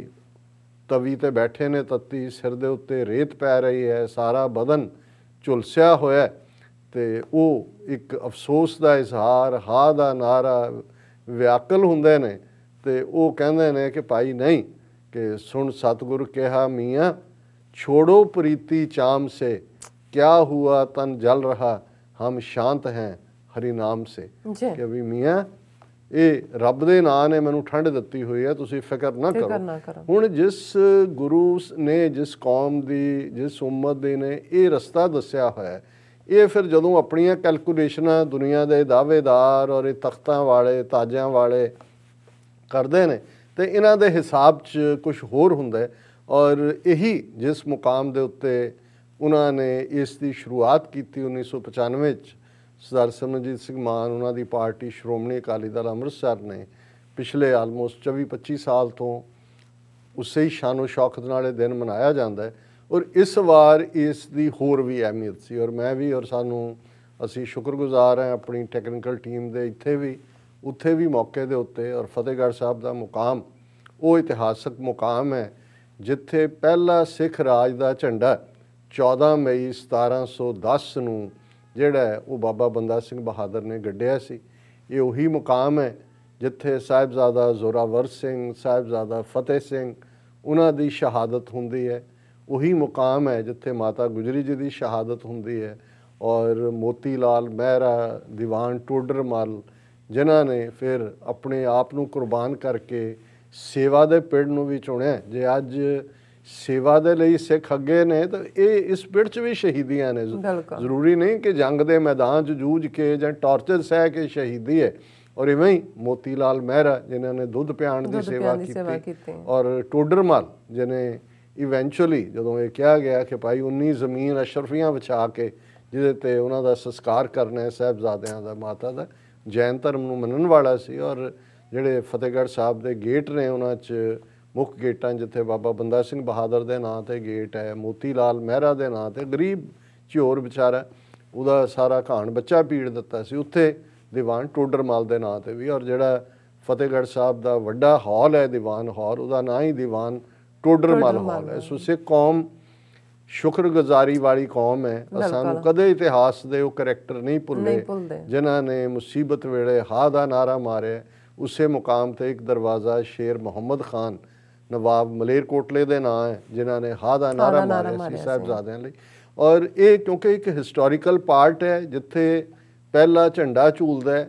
ਤਵੀ ਤੇ ਬੈਠੇ ਨੇ ਤੱਤੀ ਸਿਰ ਦੇ ਉੱਤੇ ਰੇਤ ਪੈ ਰਹੀ ਹੈ ਸਾਰਾ ਬਦਨ ਝੁਲਸਿਆ ਹੋਇਆ ਹੈ ਤੇ ਉਹ ਇੱਕ ਅਫਸੋਸ ਦਾ ਇਜ਼ਹਾਰ ਹਾ ਦਾ ਨਾਰਾ ਵਿਆਕਲ ਹੁੰਦੇ ਨੇ ਤੇ ਉਹ ਕਹਿੰਦੇ ਨੇ ਕਿ ਭਾਈ ਨਹੀਂ ਕਿ ਸੁਣ ਸਤਗੁਰ ਕਿਹਾ ਮੀਆਂ ਛੋੜੋ ਪ੍ਰੀਤੀ ਚਾਮ ਸੇ ਕਿਆ ਹੁਆ ਤਨ ਜਲ ਰਹਾ ਹਮ ਸ਼ਾਂਤ ਹੈ ਹਰੀ ਨਾਮ ਸੇ ਕਿ ਵੀ ਮੀਆਂ ਇਹ ਰੱਬ ਦੇ ਨਾਂ ਨੇ ਮੈਨੂੰ ਠੰਡ ਦਿੱਤੀ ਹੋਈ ਹੈ ਤੁਸੀਂ ਫਿਕਰ ਨਾ ਕਰੋ ਹੁਣ ਜਿਸ ਗੁਰੂ ਨੇ ਜਿਸ ਕੌਮ ਦੀ ਜਿਸ ਉਮਤ ਦੇ ਨੇ ਇਹ ਰਸਤਾ ਦੱਸਿਆ ਹੋਇਆ ਹੈ ਇਹ ਫਿਰ ਜਦੋਂ ਆਪਣੀਆਂ ਕੈਲਕੂਲੇਸ਼ਨਾਂ ਦੁਨੀਆ ਦੇ ਦਾਅਵੇਦਾਰ ਔਰ ਇਹ ਤਖਤਾਂ ਵਾਲੇ ਤਾਜਾਂ ਵਾਲੇ ਕਰਦੇ ਨੇ ਤੇ ਇਹਨਾਂ ਦੇ ਹਿਸਾਬ 'ਚ ਕੁਝ ਹੋਰ ਹੁੰਦਾ ਔਰ ਇਹੀ ਜਿਸ ਮੁਕਾਮ ਦੇ ਉੱਤੇ ਉਹਨਾਂ ਨੇ ਇਸ ਦੀ ਸ਼ੁਰੂਆਤ ਕੀਤੀ 1995 'ਚ ਸਰਦਾਰ ਸਮਰਜੀਤ ਸਿੰਘ ਮਾਨ ਉਹਨਾਂ ਦੀ ਪਾਰਟੀ ਸ਼੍ਰੋਮਣੀ ਅਕਾਲੀ ਦਲ ਅੰਮ੍ਰਿਤਸਰ ਨੇ ਪਿਛਲੇ ਆਲਮੋਸਟ 24 25 ਸਾਲ ਤੋਂ ਉਸੇ ਹੀ ਸ਼ਾਨੋ ਸ਼ੌਕਤ ਨਾਲੇ ਦਿਨ ਮਨਾਇਆ ਜਾਂਦਾ ਹੈ ਔਰ ਇਸ ਵਾਰ ਇਸ ਦੀ ਹੋਰ ਵੀ ਅਹਿਮੀਅਤ ਸੀ ਔਰ ਮੈਂ ਵੀ ਔਰ ਸਾਨੂੰ ਅਸੀਂ ਸ਼ੁਕਰਗੁਜ਼ਾਰ ਹਾਂ ਆਪਣੀ ਟੈਕਨੀਕਲ ਟੀਮ ਦੇ ਇੱਥੇ ਵੀ ਉੱਥੇ ਵੀ ਮੌਕੇ ਦੇ ਉੱਤੇ ਔਰ ਫਤਿਹਗੜ੍ਹ ਸਾਹਿਬ ਦਾ ਮੁਕਾਮ ਉਹ ਇਤਿਹਾਸਕ ਮੁਕਾਮ ਹੈ ਜਿੱਥੇ ਪਹਿਲਾ ਸਿੱਖ ਰਾਜ ਦਾ ਝੰਡਾ 14 ਮਈ 1710 ਨੂੰ ਜਿਹੜਾ ਉਹ ਬਾਬਾ ਬੰਦਾ ਸਿੰਘ ਬਹਾਦਰ ਨੇ ਗੱਡਿਆ ਸੀ ਇਹ ਉਹੀ ਮੁਕਾਮ ਹੈ ਜਿੱਥੇ ਸਾਹਿਬਜ਼ਾਦਾ ਜ਼ੋਰਾਵਰ ਸਿੰਘ ਸਾਹਿਬਜ਼ਾਦਾ ਫਤਿਹ ਸਿੰਘ ਉਹਨਾਂ ਦੀ ਸ਼ਹਾਦਤ ਹੁੰਦੀ ਹੈ ਉਹੀ ਮੁਕਾਮ ਹੈ ਜਿੱਥੇ ਮਾਤਾ ਗੁਜਰੀ ਜੀ ਦੀ ਸ਼ਹਾਦਤ ਹੁੰਦੀ ਹੈ ਔਰ ਮੋਤੀ ਲਾਲ ਮਹਿਰਾ ਦੀਵਾਨ ਟੋਡਰਮਲ ਜਿਨ੍ਹਾਂ ਨੇ ਫਿਰ ਆਪਣੇ ਆਪ ਨੂੰ ਕੁਰਬਾਨ ਕਰਕੇ ਸੇਵਾ ਦੇ ਪਿੜ ਨੂੰ ਵੀ ਚੁਣਿਆ ਜੇ ਅੱਜ ਸੇਵਾ ਦੇ ਲਈ ਸਿੱਖ ਅੱਗੇ ਨੇ ਤਾਂ ਇਹ ਇਸ ਪਿੜ 'ਚ ਵੀ ਸ਼ਹੀਦੀਆਂ ਨੇ ਜ਼ਰੂਰੀ ਨਹੀਂ ਕਿ ਜੰਗ ਦੇ ਮੈਦਾਨ 'ਚ ਜੂਝ ਕੇ ਜਾਂ ਟਾਰਚਰ ਸਹਿ ਕੇ ਸ਼ਹੀਦੀ ਹੈ ਔਰ ਇਵੇਂ ਹੀ ਮੋਤੀ ਲਾਲ ਮਹਿਰਾ ਜਿਨ੍ਹਾਂ ਨੇ ਦੁੱਧ ਪਿਆਣ ਦੀ ਸੇਵਾ ਕੀਤੀ ਔਰ ਟੋਡਰਮਲ ਜਿਨੇ ਇਵੈਂਚੁਅਲੀ ਜਦੋਂ ਇਹ ਕਿਹਾ ਗਿਆ ਕਿ ਭਾਈ 19 ਜ਼ਮੀਨ ਅਸ਼ਰਫੀਆਂ ਵਿਛਾ ਕੇ ਜਿਹਦੇ ਤੇ ਉਹਨਾਂ ਦਾ ਸੰਸਕਾਰ ਕਰਨਾ ਹੈ ਸਹਿਬਜ਼ਾਦਿਆਂ ਦਾ ਮਾਤਾ ਦਾ ਜੈਨ ਧਰਮ ਨੂੰ ਮੰਨਣ ਵਾਲਾ ਸੀ ਔਰ ਜਿਹੜੇ ਫਤਿਹਗੜ੍ਹ ਸਾਹਿਬ ਦੇ ਗੇਟ ਨੇ ਉਹਨਾਂ 'ਚ ਮੁੱਖ ਗੇਟਾਂ ਜਿੱਥੇ ਬਾਬਾ ਬੰਦਾ ਸਿੰਘ ਬਹਾਦਰ ਦੇ ਨਾਂ ਤੇ ਗੇਟ ਹੈ ਮੋਤੀ ਲਾਲ ਮਹਿਰਾ ਦੇ ਨਾਂ ਤੇ ਗਰੀਬ ਝੋਰ ਵਿਚਾਰਾ ਉਹਦਾ ਸਾਰਾ ਘਾਣ ਬੱਚਾ ਪੀੜ ਦਿੱਤਾ ਸੀ ਉੱਥੇ ਦੀਵਾਨ ਟੋਡਰਮਾਲ ਦੇ ਨਾਂ ਤੇ ਵੀ ਔਰ ਜਿਹੜਾ ਫਤਿਹਗੜ੍ਹ ਸਾਹਿਬ ਦਾ ਵੱਡਾ ਹਾਲ ਹੈ ਦੀਵਾਨ ਹਾਲ ਉਹਦਾ ਨਾਂ ਹੀ ਦੀਵਾਨ ਟੋਡਰ ਹਾਲ ਹੈ ਸੋ ਸੇ ਕੌਮ ਸ਼ੁਕਰਗੁਜ਼ਾਰੀ ਵਾਲੀ ਕੌਮ ਹੈ ਸਾਨੂੰ ਕਦੇ ਇਤਿਹਾਸ ਦੇ ਉਹ ਕੈਰੈਕਟਰ ਨਹੀਂ ਭੁੱਲਦੇ ਜਿਨ੍ਹਾਂ ਨੇ ਮੁਸੀਬਤ ਵੇਲੇ ਹਾ ਦਾ ਨਾਰਾ ਮਾਰਿਆ ਉਸੇ ਮੁਕਾਮ ਤੇ ਇੱਕ ਦਰਵਾਜ਼ਾ ਸ਼ੇਰ ਮੁਹੰਮਦ ਖਾਨ ਨਵਾਬ ਮਲੇਰਕੋਟਲੇ ਦੇ ਨਾਂ ਹੈ ਜਿਨ੍ਹਾਂ ਨੇ ਹਾ ਦਾ ਨਾਰਾ ਮਾਰਿਆ ਸੀ ਸਾਹਿਬਜ਼ਾਦਿਆਂ ਲਈ ਔਰ ਇਹ ਕਿਉਂਕਿ ਇੱਕ ਹਿਸਟੋਰੀਕਲ ਪਾਰਟ ਹੈ ਜਿੱਥੇ ਪਹਿਲਾ ਝੰਡਾ ਝੂਲਦਾ ਹੈ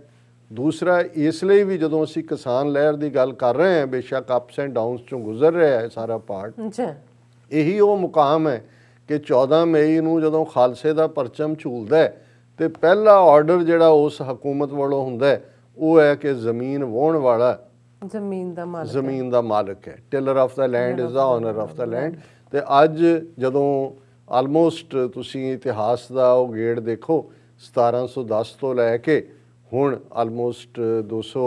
ਦੂਸਰਾ ਇਸ ਲਈ ਵੀ ਜਦੋਂ ਅਸੀਂ ਕਿਸਾਨ ਲਹਿਰ ਦੀ ਗੱਲ ਕਰ ਰਹੇ ਹਾਂ ਬੇਸ਼ੱਕ ਅਪਸ ਐਂਡ ਡਾਊਨਸ ਚੋਂ ਗੁਜ਼ਰ ਰਿਹਾ ਹੈ ਸਾਰਾ ਪਾਰਟ ਅੱਛਾ ਇਹੀ ਉਹ ਮੁਕਾਮ ਹੈ ਕਿ 14 ਮਈ ਨੂੰ ਜਦੋਂ ਖਾਲਸੇ ਦਾ ਪਰਚਮ ਝੂਲਦਾ ਤੇ ਪਹਿਲਾ ਆਰਡਰ ਜਿਹੜਾ ਉਸ ਹਕੂਮਤ ਵੱਲੋਂ ਹੁੰਦਾ ਉਹ ਹੈ ਕਿ ਜ਼ਮੀਨ ਵਾਹਣ ਵਾਲਾ ਜ਼ਮੀਨ ਦਾ ਮਾਲਕ ਜ਼ਮੀਨ ਦਾ ਮਾਲਕ ਹੈ tiller of the land is the owner of the land ਤੇ ਅੱਜ ਜਦੋਂ ਆਲਮੋਸਟ ਤੁਸੀਂ ਇਤਿਹਾਸ ਦਾ ਉਹ ਗੇੜ ਦੇਖੋ 1710 ਤੋਂ ਲੈ ਕੇ ਹੁਣ ਆਲਮੋਸਟ 200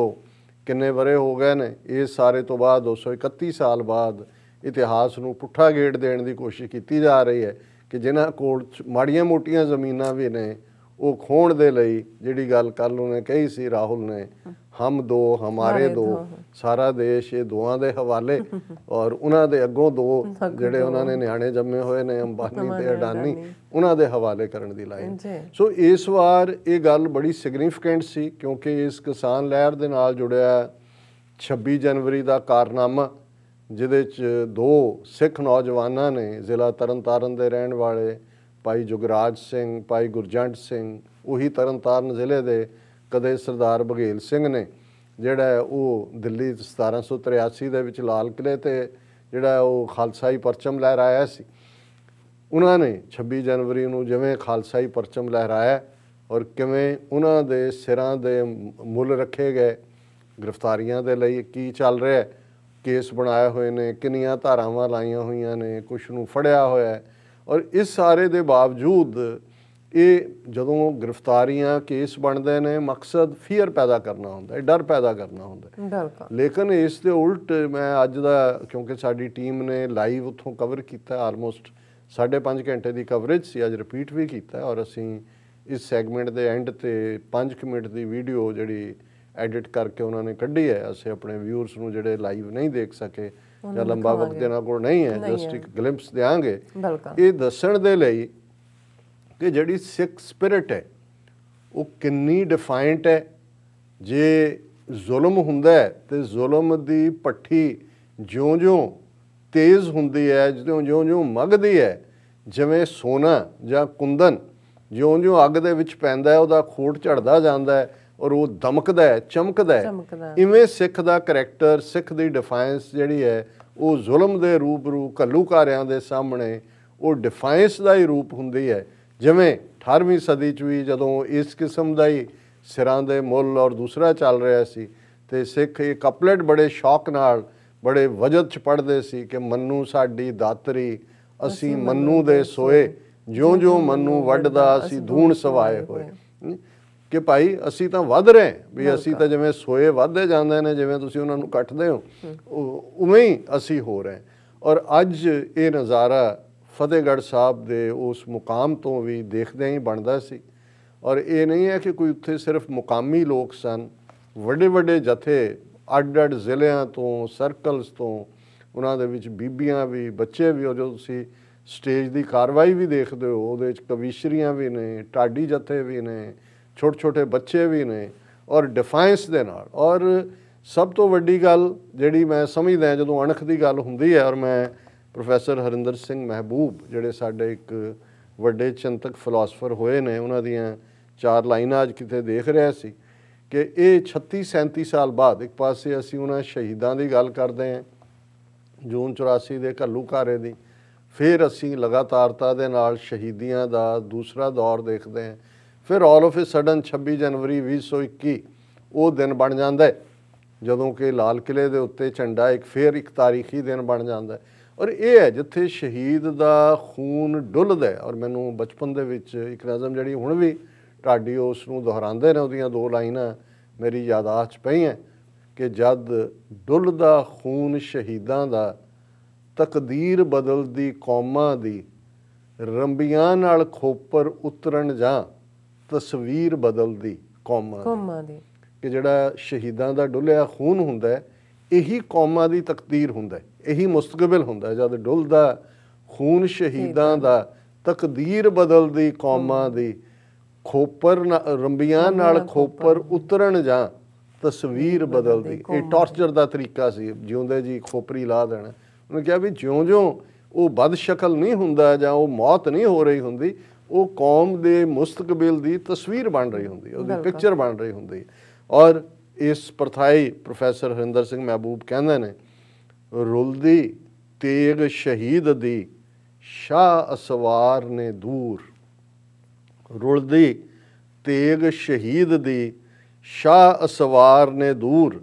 ਕਿੰਨੇ ਬਰੇ ਹੋ ਗਏ ਨੇ ਇਹ ਸਾਰੇ ਤੋਂ ਬਾਅਦ 231 ਸਾਲ ਬਾਅਦ ਇਤਿਹਾਸ ਨੂੰ ਪੁੱਠਾ ਗੇੜ ਦੇਣ ਦੀ ਕੋਸ਼ਿਸ਼ ਕੀਤੀ ਜਾ ਰਹੀ ਹੈ ਕਿ ਜਿਨ੍ਹਾਂ ਕੋਲ ਮਾੜੀਆਂ ਮੋਟੀਆਂ ਜ਼ਮੀਨਾਂ ਵੀ ਨੇ ਉਹ ਖੋਣ ਦੇ ਲਈ ਜਿਹੜੀ ਗੱਲ ਕੱਲ ਉਹਨੇ ਕਹੀ ਸੀ ਰਾਹੁਲ ਨੇ ਹਮ ਦੋ ਹਮਾਰੇ ਦੋ ਸਾਰਾ ਦੇਸ਼ ਇਹ ਦੋਆਂ ਦੇ ਹਵਾਲੇ ਔਰ ਉਹਨਾਂ ਦੇ ਅੱਗੋਂ ਦੋ ਜਿਹੜੇ ਉਹਨਾਂ ਨੇ ਨਿਆਣੇ ਜੰਮੇ ਹੋਏ ਨੇ ਅੰਬਾਨੀ ਤੇ ਅਡਾਨੀ ਉਹਨਾਂ ਦੇ ਹਵਾਲੇ ਕਰਨ ਦੀ ਲਾਈਨ ਸੋ ਇਸ ਵਾਰ ਇਹ ਗੱਲ ਬੜੀ ਸਿਗਨੀਫੀਕੈਂਟ ਸੀ ਕਿਉਂਕਿ ਇਸ ਕਿਸਾਨ ਲਹਿਰ ਦੇ ਨਾਲ ਜੁੜਿਆ 26 ਜਨਵਰੀ ਦਾ ਕਾਰਨਾਮਾ ਜਿਹਦੇ ਚ ਦੋ ਸਿੱਖ ਨੌਜਵਾਨਾਂ ਨੇ ਜ਼ਿਲ੍ਹਾ ਤਰਨਤਾਰਨ ਦੇ ਰਹਿਣ ਵਾਲੇ ਭਾਈ ਜੁਗਰਾਜ ਸਿੰਘ ਭਾਈ ਗੁਰਜੰਟ ਸਿੰਘ ਉਹੀ ਤਰਨਤਾਰਨ ਜ਼ਿਲ੍ਹੇ ਦੇ ਕਦੇ ਸਰਦਾਰ ਬਘੇਲ ਸਿੰਘ ਨੇ ਜਿਹੜਾ ਉਹ ਦਿੱਲੀ 1783 ਦੇ ਵਿੱਚ ਲਾਲ ਕਿਲੇ ਤੇ ਜਿਹੜਾ ਉਹ ਖਾਲਸਾਈ ਪਰਚਮ ਲਹਿਰਾਇਆ ਸੀ ਉਹਨਾਂ ਨੇ 26 ਜਨਵਰੀ ਨੂੰ ਜਿਵੇਂ ਖਾਲਸਾਈ ਪਰਚਮ ਲਹਿਰਾਇਆ ਔਰ ਕਿਵੇਂ ਉਹਨਾਂ ਦੇ ਸਿਰਾਂ ਦੇ ਮੁੱਲ ਰੱਖੇ ਗਏ ਗ੍ਰਿਫਤਾਰੀਆਂ ਦੇ ਲਈ ਕੀ ਚੱਲ ਰਿਹਾ ਹੈ ਕੇਸ ਬਣਾਏ ਹੋਏ ਨੇ ਕਿੰਨੀਆਂ ਧਾਰਾਵਾਂ ਲਾਈਆਂ ਹੋਈਆਂ ਨੇ ਕੁਝ ਨੂੰ ਫੜਿਆ ਹੋਇਆ ਔਰ ਇਸ ਸਾਰੇ ਦੇ ਬਾਵਜੂਦ ਇਹ ਜਦੋਂ ਗ੍ਰਿਫਤਾਰੀਆਂ ਕੇਸ ਬਣਦੇ ਨੇ ਮਕਸਦ ਫੀਅਰ ਪੈਦਾ ਕਰਨਾ ਹੁੰਦਾ ਹੈ ਡਰ ਪੈਦਾ ਕਰਨਾ ਹੁੰਦਾ ਹੈ ਬਿਲਕੁਲ ਲੇਕਿਨ ਇਸ ਦੇ ਉਲਟ ਮੈਂ ਅੱਜ ਦਾ ਕਿਉਂਕਿ ਸਾਡੀ ਟੀਮ ਨੇ ਲਾਈਵ ਉਥੋਂ ਕਵਰ ਕੀਤਾ ਆਲਮੋਸਟ 5.5 ਘੰਟੇ ਦੀ ਕਵਰੇਜ ਸੀ ਅੱਜ ਰਿਪੀਟ ਵੀ ਕੀਤਾ ਔਰ ਅਸੀਂ ਇਸ ਸੈਗਮੈਂਟ ਦੇ ਐਂਡ ਤੇ 5 ਮਿੰਟ ਦੀ ਵੀਡੀਓ ਜਿਹੜੀ ਐਡਿਟ ਕਰਕੇ ਉਹਨਾਂ ਨੇ ਕੱਢੀ ਹੈ ਅਸੀਂ ਆਪਣੇ ਵਿਊਅਰਸ ਨੂੰ ਜਿਹੜੇ ਲਾਈਵ ਨਹੀਂ ਦੇਖ ਸਕੇ ਜਾਂ ਲੰਬਾ ਵਕਤ ਨਾਲ ਕੋਲ ਨਹੀਂ ਹੈ ਜਸਟ ਇੱਕ ਗਲਿੰਪਸ ਦੇਾਂਗੇ ਇਹ ਦੱਸਣ ਦੇ ਲਈ ਕਿ ਜਿਹੜੀ ਸਿੱਖ ਸਪਿਰਿਟ ਹੈ ਉਹ ਕਿੰਨੀ ਡਿਫਾਈਨਡ ਹੈ ਜੇ ਜ਼ੁਲਮ ਹੁੰਦਾ ਹੈ ਤੇ ਜ਼ੁਲਮ ਦੀ ਪੱਠੀ ਜਿਉਂ-ਜਿਉਂ ਤੇਜ਼ ਹੁੰਦੀ ਹੈ ਜਿਉਂ-ਜਿਉਂ ਮਗਦੀ ਹੈ ਜਿਵੇਂ ਸੋਨਾ ਜਾਂ ਕੁੰਦਨ ਜਿਉਂ-ਜਿਉਂ ਅੱਗ ਦੇ ਵਿੱਚ ਪੈਂਦਾ ਹੈ ਉਹਦਾ ਖੋਟ ਝੜਦਾ ਜਾਂਦਾ ਹੈ ਔਰ ਉਹ ਦਮਕਦਾ ਹੈ ਚਮਕਦਾ ਹੈ ਇਵੇਂ ਸਿੱਖ ਦਾ ਕੈਰੈਕਟਰ ਸਿੱਖ ਦੀ ਡਿਫਾਈਨਸ ਜਿਹੜੀ ਹੈ ਉਹ ਜ਼ੁਲਮ ਦੇ ਰੂਪ ਰੂ ਕੱਲੂਕਾਰਿਆਂ ਦੇ ਸਾਹਮਣੇ ਉਹ ਡਿਫਾਈਨਸ ਦਾ ਹੀ ਰੂਪ ਹੁੰਦੀ ਹੈ ਜਿਵੇਂ 18ਵੀਂ ਸਦੀ 'ਚ ਵੀ ਜਦੋਂ ਇਸ ਕਿਸਮ ਦਾ ਹੀ ਸਿਰਾਂ ਦੇ ਮੁੱਲ ਔਰ ਦੂਸਰਾ ਚੱਲ ਰਿਹਾ ਸੀ ਤੇ ਸਿੱਖ ਇਹ ਕਪਲੇਟ ਬੜੇ ਸ਼ੌਕ ਨਾਲ ਬੜੇ ਵਜਦ 'ਚ ਪੜਦੇ ਸੀ ਕਿ ਮੰਨੂ ਸਾਡੀ ਦਾਤਰੀ ਅਸੀਂ ਮੰਨੂ ਦੇ ਸੋਏ ਜਿਉਂ-ਜਿਉਂ ਮੰਨੂ ਵੱਡਦਾ ਅਸੀਂ ਧੂਣ ਸਵਾਏ ਹੋਏ ਕਿ ਭਾਈ ਅਸੀਂ ਤਾਂ ਵੱਧ ਰਹੇ ਵੀ ਅਸੀਂ ਤਾਂ ਜਿਵੇਂ ਸੋਏ ਵੱਧਦੇ ਜਾਂਦੇ ਨੇ ਜਿਵੇਂ ਤੁਸੀਂ ਉਹਨਾਂ ਨੂੰ ਕੱਟਦੇ ਹੋ ਉਵੇਂ ਹੀ ਅਸੀਂ ਹੋ ਰਹੇ ਔਰ ਅੱਜ ਇਹ ਨਜ਼ਾਰਾ ਫਤਿਹਗੜ੍ਹ ਸਾਹਿਬ ਦੇ ਉਸ ਮੁਕਾਮ ਤੋਂ ਵੀ ਦੇਖਦੇ ਹੀ ਬਣਦਾ ਸੀ ਔਰ ਇਹ ਨਹੀਂ ਹੈ ਕਿ ਕੋਈ ਉੱਥੇ ਸਿਰਫ ਮੁਕਾਮੀ ਲੋਕ ਸਨ ਵੱਡੇ ਵੱਡੇ ਜਥੇ ਅੱਡ-ਅੱਡ ਜ਼ਿਲ੍ਹਿਆਂ ਤੋਂ ਸਰਕਲਸ ਤੋਂ ਉਹਨਾਂ ਦੇ ਵਿੱਚ ਬੀਬੀਆਂ ਵੀ ਬੱਚੇ ਵੀ ਉਹ ਜੋ ਤੁਸੀਂ ਸਟੇਜ ਦੀ ਕਾਰਵਾਈ ਵੀ ਦੇਖਦੇ ਹੋ ਉਹਦੇ ਵਿੱਚ ਕਵੀਸ਼ਰੀਆਂ ਵੀ ਨੇ ਟਾਡੀ ਜਥੇ ਵੀ ਨੇ ਛੋਟੇ-ਛੋਟੇ ਬੱਚੇ ਵੀ ਨੇ ਔਰ ਡਿਫਾਈਂਸ ਦੇ ਨਾਲ ਔਰ ਸਭ ਤੋਂ ਵੱਡੀ ਗੱਲ ਜਿਹੜੀ ਮੈਂ ਸਮਝਦਾ ਜਦੋਂ ਅਣਖ ਦੀ ਗੱਲ ਹੁੰਦੀ ਹੈ ਔਰ ਮੈਂ ਪ੍ਰੋਫੈਸਰ ਹਰਿੰਦਰ ਸਿੰਘ ਮਹਿਬੂਬ ਜਿਹੜੇ ਸਾਡੇ ਇੱਕ ਵੱਡੇ ਚਿੰਤਕ ਫਿਲਾਸਫਰ ਹੋਏ ਨੇ ਉਹਨਾਂ ਦੀਆਂ ਚਾਰ ਲਾਈਨਾਂ ਅੱਜ ਕਿਤੇ ਦੇਖ ਰਿਹਾ ਸੀ ਕਿ ਇਹ 36 37 ਸਾਲ ਬਾਅਦ ਇੱਕ ਪਾਸੇ ਅਸੀਂ ਉਹਨਾਂ ਸ਼ਹੀਦਾਂ ਦੀ ਗੱਲ ਕਰਦੇ ਹਾਂ ਜੂਨ 84 ਦੇ ਘੱਲੂ ਘਾਰੇ ਦੀ ਫਿਰ ਅਸੀਂ ਲਗਾਤਾਰਤਾ ਦੇ ਨਾਲ ਸ਼ਹੀਦੀਆਂ ਦਾ ਦੂਸਰਾ ਦੌਰ ਦੇਖਦੇ ਹਾਂ ਫਿਰ ਆਲ ਆਫ ਅ ਸਡਨ 26 ਜਨਵਰੀ 2021 ਉਹ ਦਿਨ ਬਣ ਜਾਂਦਾ ਹੈ ਜਦੋਂ ਕਿ ਲਾਲ ਕਿਲੇ ਦੇ ਉੱਤੇ ਝੰਡਾ ਇੱਕ ਫੇਰ ਇੱਕ ਤਾਰੀਖੀ ਦਿਨ ਬਣ ਜਾਂਦਾ ਹੈ ਔਰ ਇਹ ਹੈ ਜਿੱਥੇ ਸ਼ਹੀਦ ਦਾ ਖੂਨ ਡੁੱਲਦਾ ਔਰ ਮੈਨੂੰ ਬਚਪਨ ਦੇ ਵਿੱਚ ਇੱਕ ਨਜ਼ਮ ਜਿਹੜੀ ਹੁਣ ਵੀ ਟਾਡੀ ਉਸ ਨੂੰ ਦੁਹਰਾਉਂਦੇ ਨੇ ਉਹਦੀਆਂ ਦੋ ਲਾਈਨਾਂ ਮੇਰੀ ਯਾਦਾਸ਼ਤ ਪਈਆਂ ਕਿ ਜਦ ਡੁੱਲਦਾ ਖੂਨ ਸ਼ਹੀਦਾਂ ਦਾ ਤਕਦੀਰ ਬਦਲਦੀ ਕੌਮਾਂ ਦੀ ਰੰਬੀਆਂ ਨਾਲ ਖੋਪਰ ਉਤਰਨ ਜਾਂ ਤਸਵੀਰ ਬਦਲਦੀ ਕੌਮਾਂ ਕੌਮਾਂ ਦੀ ਕਿ ਜਿਹੜਾ ਸ਼ਹੀਦਾਂ ਦਾ ਡੁੱਲਿਆ ਖੂਨ ਹੁੰਦਾ ਇਹੀ ਕੌਮਾਂ ਦੀ ਤਕਦੀਰ ਹੁੰਦਾ ਹੈ ਇਹੀ ਮੁਸਤਕਬਲ ਹੁੰਦਾ ਜਦ ਡੁੱਲਦਾ ਖੂਨ ਸ਼ਹੀਦਾਂ ਦਾ ਤਕਦੀਰ ਬਦਲਦੀ ਕੌਮਾਂ ਦੀ ਖੋਪਰ ਰੰਬੀਆਂ ਨਾਲ ਖੋਪਰ ਉਤਰਨ ਜਾਂ ਤਸਵੀਰ ਬਦਲਦੀ ਇਹ ਟੌਰਚਰ ਦਾ ਤਰੀਕਾ ਸੀ ਜਿਉਂਦੇ ਜੀ ਖੋਪਰੀ ਲਾ ਦੇਣਾ ਉਹਨੇ ਕਿਹਾ ਵੀ ਜਿਉਂ-ਜਿਉਂ ਉਹ ਬਦ ਸ਼ਕਲ ਨਹੀਂ ਹੁੰਦਾ ਜਾਂ ਉਹ ਮੌਤ ਨਹੀਂ ਹੋ ਰਹੀ ਹੁੰਦੀ ਉਹ ਕੌਮ ਦੇ ਮੁਸਤਕਬਲ ਦੀ ਤਸਵੀਰ ਬਣ ਰਹੀ ਹੁੰਦੀ ਉਹਦੀ ਪਿਕਚਰ ਬਣ ਰਹੀ ਹੁੰਦੀ ਔਰ ਇਸ ਪਰਥਾਈ ਪ੍ਰੋਫੈਸਰ ਹਰਿੰਦਰ ਸਿੰਘ ਮਹਿਬੂਬ ਕਹਿੰਦੇ ਨੇ ਰੁਲਦੀ ਤੇਗ ਸ਼ਹੀਦ ਦੀ ਸ਼ਾਹ ਅਸਵਾਰ ਨੇ ਦੂਰ ਰੁਲਦੀ ਤੇਗ ਸ਼ਹੀਦ ਦੀ ਸ਼ਾਹ ਅਸਵਾਰ ਨੇ ਦੂਰ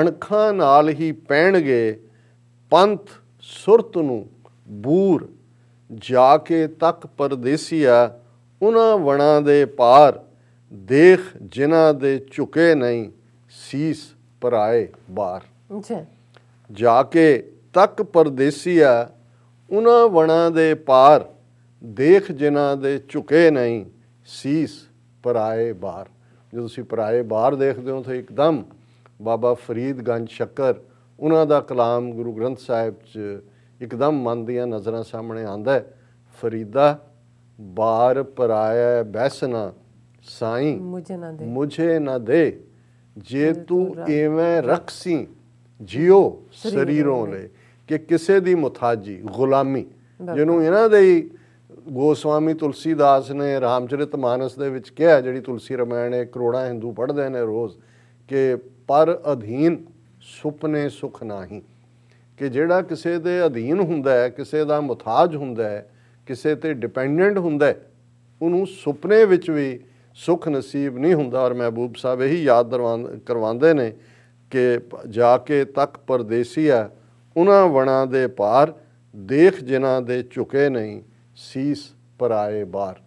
ਅਣਖਾਂ ਨਾਲ ਹੀ ਪਹਿਣਗੇ ਪੰਥ ਸੁਰਤ ਨੂੰ ਬੂਰ ਜਾ ਕੇ ਤੱਕ ਪਰਦੇਸੀਆ ਉਹਨਾਂ ਵਣਾਂ ਦੇ ਪਾਰ ਦੇਖ ਜਿਨ੍ਹਾਂ ਦੇ ਝੁਕੇ ਨਹੀਂ ਸੀਸ ਪਰਾਏ ਬਾਰ ਜੀ ਜਾ ਕੇ ਤੱਕ ਪਰਦੇਸੀਆ ਉਹਨਾਂ ਵਣਾਂ ਦੇ ਪਾਰ ਦੇਖ ਜਿਨ੍ਹਾਂ ਦੇ ਝੁਕੇ ਨਹੀਂ ਸੀਸ ਪਰਾਏ ਬਾਹਰ ਜਦੋਂ ਤੁਸੀਂ ਪਰਾਏ ਬਾਹਰ ਦੇਖਦੇ ਹੋ ਤਾਂ ਇੱਕਦਮ ਬਾਬਾ ਫਰੀਦ ਗੰਜ ਸ਼ੱਕਰ ਉਹਨਾਂ ਦਾ ਕਲਾਮ ਗੁਰੂ ਗ੍ਰੰਥ ਸਾਹਿਬ 'ਚ ਇੱਕਦਮ ਮਨ ਦੀਆਂ ਨਜ਼ਰਾਂ ਸਾਹਮਣੇ ਆਂਦਾ ਫਰੀਦਾ ਬਾਹਰ ਪਰਾਇਆ ਬੈਸਨਾ ਸਾਈਂ ਮੁਝੇ ਨਾ ਦੇ ਜੇ ਤੂੰ ਐਵੇਂ ਰਖਸੀ ਜਿਉ ਸਰੀਰੋਂ ਲੈ ਕਿ ਕਿਸੇ ਦੀ ਮੁਤਾਜੀ ਗੁਲਾਮੀ ਜਿਹਨੂੰ ਇਹਨਾਂ ਦੇ ਹੀ ਗੋਸਵਾਮੀ ਤੁਲਸੀਦਾਸ ਨੇ ਰਾਮਚਰਿਤ ਮਾਨਸ ਦੇ ਵਿੱਚ ਕਿਹਾ ਜਿਹੜੀ ਤੁਲਸੀ ਰਮਾਇਣ ਹੈ ਕਰੋੜਾਂ ਹਿੰਦੂ ਪੜ੍ਹਦੇ ਨੇ ਰੋਜ਼ ਕਿ ਪਰ ਅਧੀਨ ਸੁਪਨੇ ਸੁਖ ਨਹੀਂ ਕਿ ਜਿਹੜਾ ਕਿਸੇ ਦੇ ਅਧੀਨ ਹੁੰਦਾ ਹੈ ਕਿਸੇ ਦਾ ਮੁਤਾਜ ਹੁੰਦਾ ਹੈ ਕਿਸੇ ਤੇ ਡਿਪੈਂਡੈਂਟ ਹੁੰਦਾ ਹੈ ਉਹਨੂੰ ਸੁਪਨੇ ਵਿੱਚ ਵੀ ਸੁਖ ਨਸੀਬ ਨਹੀਂ ਹੁੰਦਾ ਔਰ ਮਹਿਬੂਬ ਸਾਹਿਬ ਇਹੀ ਯਾਦ ਕਰਵਾਉਂਦੇ ਨੇ ਕਿ ਜਾ ਕੇ ਤੱਕ ਪਰਦੇਸੀ ਆ ਉਹਨਾਂ ਵਣਾਂ ਦੇ ਪਾਰ ਦੇਖ ਜਿਨ੍ਹਾਂ ਦੇ ਝੁਕੇ ਨਹੀਂ ਸੀਸ ਪਰਾਏ ਬਾਰ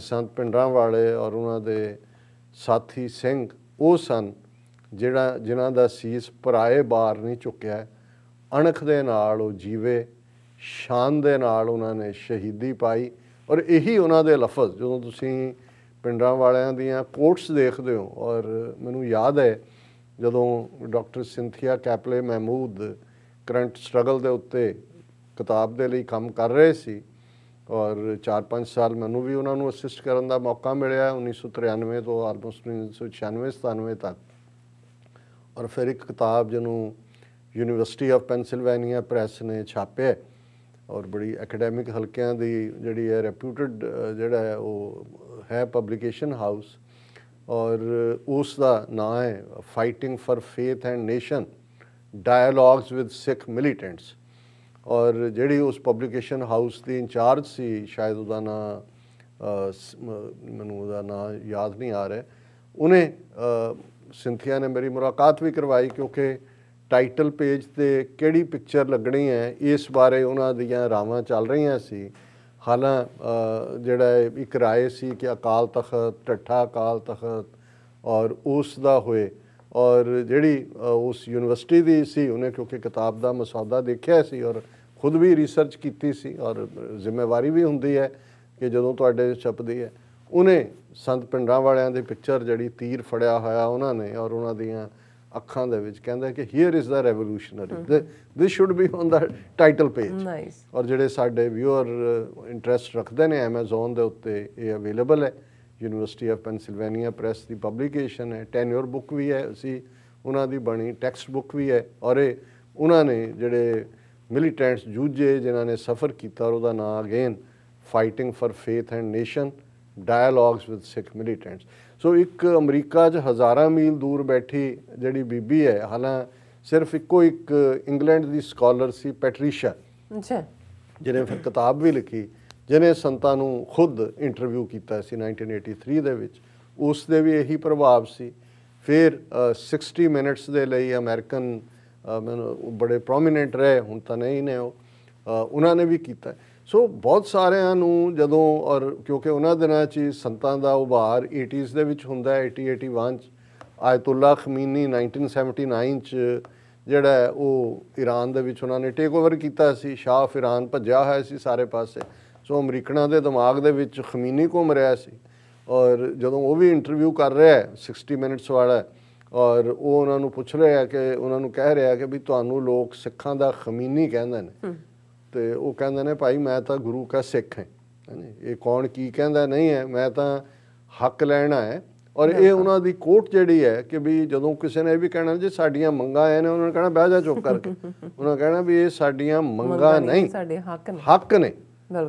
ਸੰਤ ਪਿੰਡਾਂ ਵਾਲੇ ਔਰ ਉਹਨਾਂ ਦੇ ਸਾਥੀ ਸਿੰਘ ਉਹ ਸਨ ਜਿਹੜਾ ਜਿਨ੍ਹਾਂ ਦਾ ਸੀਸ ਪਰਾਏ ਬਾਰ ਨਹੀਂ ਝੁਕਿਆ ਅਣਖ ਦੇ ਨਾਲ ਉਹ ਜੀਵੇ ਸ਼ਾਨ ਦੇ ਨਾਲ ਉਹਨਾਂ ਨੇ ਸ਼ਹੀਦੀ ਪਾਈ ਔਰ ਇਹੀ ਉਹਨਾਂ ਦੇ ਲਫ਼ਜ਼ ਜਦੋਂ ਤੁਸੀਂ ਪਿੰਡਾਂ ਵਾਲਿਆਂ ਦੀਆਂ ਕੋਟਸ ਦੇਖਦੇ ਹੋ ਔਰ ਮੈਨੂੰ ਯਾਦ ਹੈ ਜਦੋਂ doctor Cynthia Keppley Mahmood current struggle ਦੇ ਉੱਤੇ ਕਿਤਾਬ ਦੇ ਲਈ ਕੰਮ ਕਰ ਰਹੇ ਸੀ ਔਰ 4-5 ਸਾਲ ਮੈਨੂੰ ਵੀ ਉਹਨਾਂ ਨੂੰ ਅਸਿਸਟ ਕਰਨ ਦਾ ਮੌਕਾ ਮਿਲਿਆ 1993 ਤੋਂ ਆਲਮੋਸਟ 1996-97 ਤੱਕ ਔਰ ਫਿਰ ਇੱਕ ਕਿਤਾਬ ਜਿਹਨੂੰ ਯੂਨੀਵਰਸਿਟੀ ਆਫ ਪੈਨਸਿਲਵੇਨੀਆ ਪ੍ਰੈਸ ਨੇ ਛਾਪਿਆ ਔਰ ਬੜੀ ਐਕੈਡੈਮਿਕ ਹਲਕਿਆਂ ਦੀ ਜਿਹੜੀ ਹੈ ਰੈਪਿਊਟਡ ਜਿਹੜਾ ਹੈ ਉਹ ਹੈ ਪਬਲੀਕੇਸ਼ਨ ਹਾਊਸ ਔਰ ਉਸ ਦਾ ਨਾਂ ਹੈ fighting for faith and nation dialogues with Sikh militants ਔਰ ਜਿਹੜੀ ਉਸ ਪਬਲਿਕੇਸ਼ਨ ਹਾਊਸ ਦੀ ਇੰਚਾਰਜ ਸੀ ਸ਼ਾਇਦ ਉਹਦਾ ਨਾਂ ਮੈਨੂੰ ਉਹਦਾ ਨਾਂ ਯਾਦ ਨਹੀਂ ਆ ਰਿਹਾ ਉਹਨੇ ਸਿੰਥੀਆ ਨੇ ਮੇਰੀ ਮੁਲਾਕਾਤ ਵੀ ਕਰਵਾਈ ਕਿਉਂਕਿ ਟਾਈਟਲ ਪੇਜ ਤੇ ਕਿਹੜੀ ਪਿਕਚਰ ਲੱਗਣੀ ਹੈ ਇਸ ਬਾਰੇ ਉਹਨਾਂ ਦੀਆਂ ਰਾਵਾਂ ਚੱਲ ਰਹੀਆਂ ਸੀ ਹਾਲਾਂ ਜਿਹੜਾ ਇੱਕ رائے ਸੀ ਕਿ ਅਕਾਲ ਤਖਤ ਟੱਠਾ ਅਕਾਲ ਤਖਤ ਔਰ ਉਸ ਦਾ ਹੋਏ ਔਰ ਜਿਹੜੀ ਉਸ ਯੂਨੀਵਰਸਿਟੀ ਦੀ ਸੀ ਉਹਨੇ ਕਿਉਂਕਿ ਕਿਤਾਬ ਦਾ ਮਸੌਦਾ ਦੇਖਿਆ ਸੀ ਔਰ ਖੁਦ ਵੀ ਰਿਸਰਚ ਕੀਤੀ ਸੀ ਔਰ ਜ਼ਿੰਮੇਵਾਰੀ ਵੀ ਹੁੰਦੀ ਹੈ ਕਿ ਜਦੋਂ ਤੁਹਾਡੇ ਛਪਦੀ ਹੈ ਉਹਨੇ ਸੰਤ ਪਿੰਡਾਂ ਵਾਲਿਆਂ ਦੇ ਪਿਕਚਰ ਜਿਹੜੀ ਤੀਰ ਫੜਿਆ ਹੋਇਆ ਉਹਨਾਂ ਨੇ ਔਰ ਉਹਨਾਂ ਦੀਆਂ ਅੱਖਾਂ ਦੇ ਵਿੱਚ ਕਹਿੰਦਾ ਕਿ here is the revolutionary this should be on the title page nice ਔਰ ਜਿਹੜੇ ਸਾਡੇ ਵਿਊਅਰ ਇੰਟਰਸਟ ਰੱਖਦੇ ਨੇ Amazon ਦੇ ਉੱਤੇ ਇਹ ਅਵੇਲੇਬਲ ਹੈ ਯੂਨੀਵਰਸਿਟੀ ਆਫ ਪੈਨਸਿਲਵੇਨੀਆ ਪ੍ਰੈਸ ਦੀ ਪਬਲਿਕੇਸ਼ਨ ਹੈ ਟੈਨਿਓਰ ਬੁੱਕ ਵੀ ਹੈ ਅਸੀਂ ਉਹਨਾਂ ਦੀ ਬਣੀ ਟੈਕਸਟ ਬੁੱਕ ਵੀ ਹੈ ਔਰ ਇਹ ਉਹਨਾਂ ਨੇ ਜਿਹੜੇ ਮਿਲੀਟੈਂਟਸ ਜੂਝੇ ਜਿਨ੍ਹਾਂ ਨੇ ਸਫਰ ਕੀਤਾ ਔਰ ਉਹਦਾ ਨਾਮ again fighting for faith and nation dialogues with Sikh militants so ਇੱਕ ਅਮਰੀਕਾ 'ਚ ਹਜ਼ਾਰਾਂ ਮੀਲ ਦੂਰ ਬੈਠੀ ਜਿਹੜੀ ਬੀਬੀ ਹੈ ਹਾਲਾਂ ਸਿਰਫ ਇੱਕੋ ਇੱਕ ਇੰਗਲੈਂਡ ਦੀ ਸਕਾਲਰ ਸੀ ਪੈਟਰੀਸ਼ਾ ਅੱਛਾ ਜਿਹਨੇ ਫਿਰ ਕਿਤਾਬ ਵੀ ਲਿਖੀ ਜਿਹਨੇ ਸੰਤਾਂ ਨੂੰ ਖੁਦ ਇੰਟਰਵਿਊ ਕੀਤਾ ਸੀ 1983 ਦੇ ਵਿੱਚ ਉਸ ਦੇ ਵੀ ਇਹੀ ਪ੍ਰਭਾਵ ਸੀ ਫਿਰ 60 ਮਿੰਟਸ ਦੇ ਲਈ ਅਮਰੀਕਨ ਮੈਨੂੰ ਬੜੇ ਪ੍ਰੋਮਿਨੈਂਟ ਰਹੇ ਹੁਣ ਤਾਂ ਨਹੀਂ ਨੇ ਉਹ ਉਹਨਾਂ ਨੇ ਵੀ ਕੀਤਾ ਸੋ ਬਹੁਤ ਸਾਰਿਆਂ ਨੂੰ ਜਦੋਂ ਔਰ ਕਿਉਂਕਿ ਉਹਨਾਂ ਦਿਨਾਂ 'ਚ ਸੰਤਾਂ ਦਾ ਉਭਾਰ 80s ਦੇ ਵਿੱਚ ਹੁੰਦਾ ਹੈ 80 81 'ਚ ਆਇਤੁੱਲਾ ਖਮੀਨੀ 1979 'ਚ ਜਿਹੜਾ ਉਹ ਈਰਾਨ ਦੇ ਵਿੱਚ ਉਹਨਾਂ ਨੇ ਟੇਕ ਓਵਰ ਕੀਤਾ ਸੀ ਸ਼ਾਹ ਫਿਰਾਨ ਭੱਜਿਆ ਹੋਇਆ ਸੀ ਸਾਰੇ ਪਾਸੇ ਸੋ ਅਮਰੀਕਨਾਂ ਦੇ ਦਿਮਾਗ ਦੇ ਵਿੱਚ ਖਮੀਨੀ ਘੁੰਮ ਰਿਹਾ ਸੀ ਔਰ ਜਦੋਂ ਉਹ ਵੀ ਇੰਟਰਵਿਊ ਕਰ ਰਿਹਾ ਹੈ 60 ਮਿੰਟਸ ਵਾਲਾ ਔਰ ਉਹ ਉਹਨਾਂ ਨੂੰ ਪੁੱਛ ਰਿਹਾ ਕਿ ਉਹਨਾਂ ਨੂੰ ਕਹਿ ਰਿਹਾ ਕਿ ਵੀ ਤੁਹਾਨੂੰ ਲੋਕ ਸਿੱਖਾਂ ਦਾ ਖਮੀਨੀ ਕਹਿੰਦੇ ਨੇ ਤੇ ਉਹ ਕਹਿੰਦੇ ਨੇ ਭਾਈ ਮੈਂ ਤਾਂ ਗੁਰੂ ਕਾ ਸਿੱਖ ਹਾਂ ਹਾਂਜੀ ਇਹ ਕੌਣ ਕੀ ਕਹਿੰਦਾ ਨਹੀਂ ਹੈ ਮੈਂ ਤਾਂ ਹੱਕ ਲੈਣਾ ਹੈ ਔਰ ਇਹ ਉਹਨਾਂ ਦੀ ਕੋਰਟ ਜਿਹੜੀ ਹੈ ਕਿ ਵੀ ਜਦੋਂ ਕਿਸੇ ਨੇ ਇਹ ਵੀ ਕਹਿਣਾ ਜੇ ਸਾਡੀਆਂ ਮੰਗਾਂ ਆਏ ਨੇ ਉਹਨਾਂ ਨੇ ਕਹਿਣਾ ਬਹਿ ਜਾ ਚੁੱਪ ਕਰਕੇ ਉਹਨਾਂ ਕਹਿਣਾ ਵੀ ਇਹ ਸਾਡੀਆਂ ਮੰਗਾਂ ਨਹੀਂ ਸਾਡੇ ਹੱਕ ਨੇ ਹੱਕ ਨੇ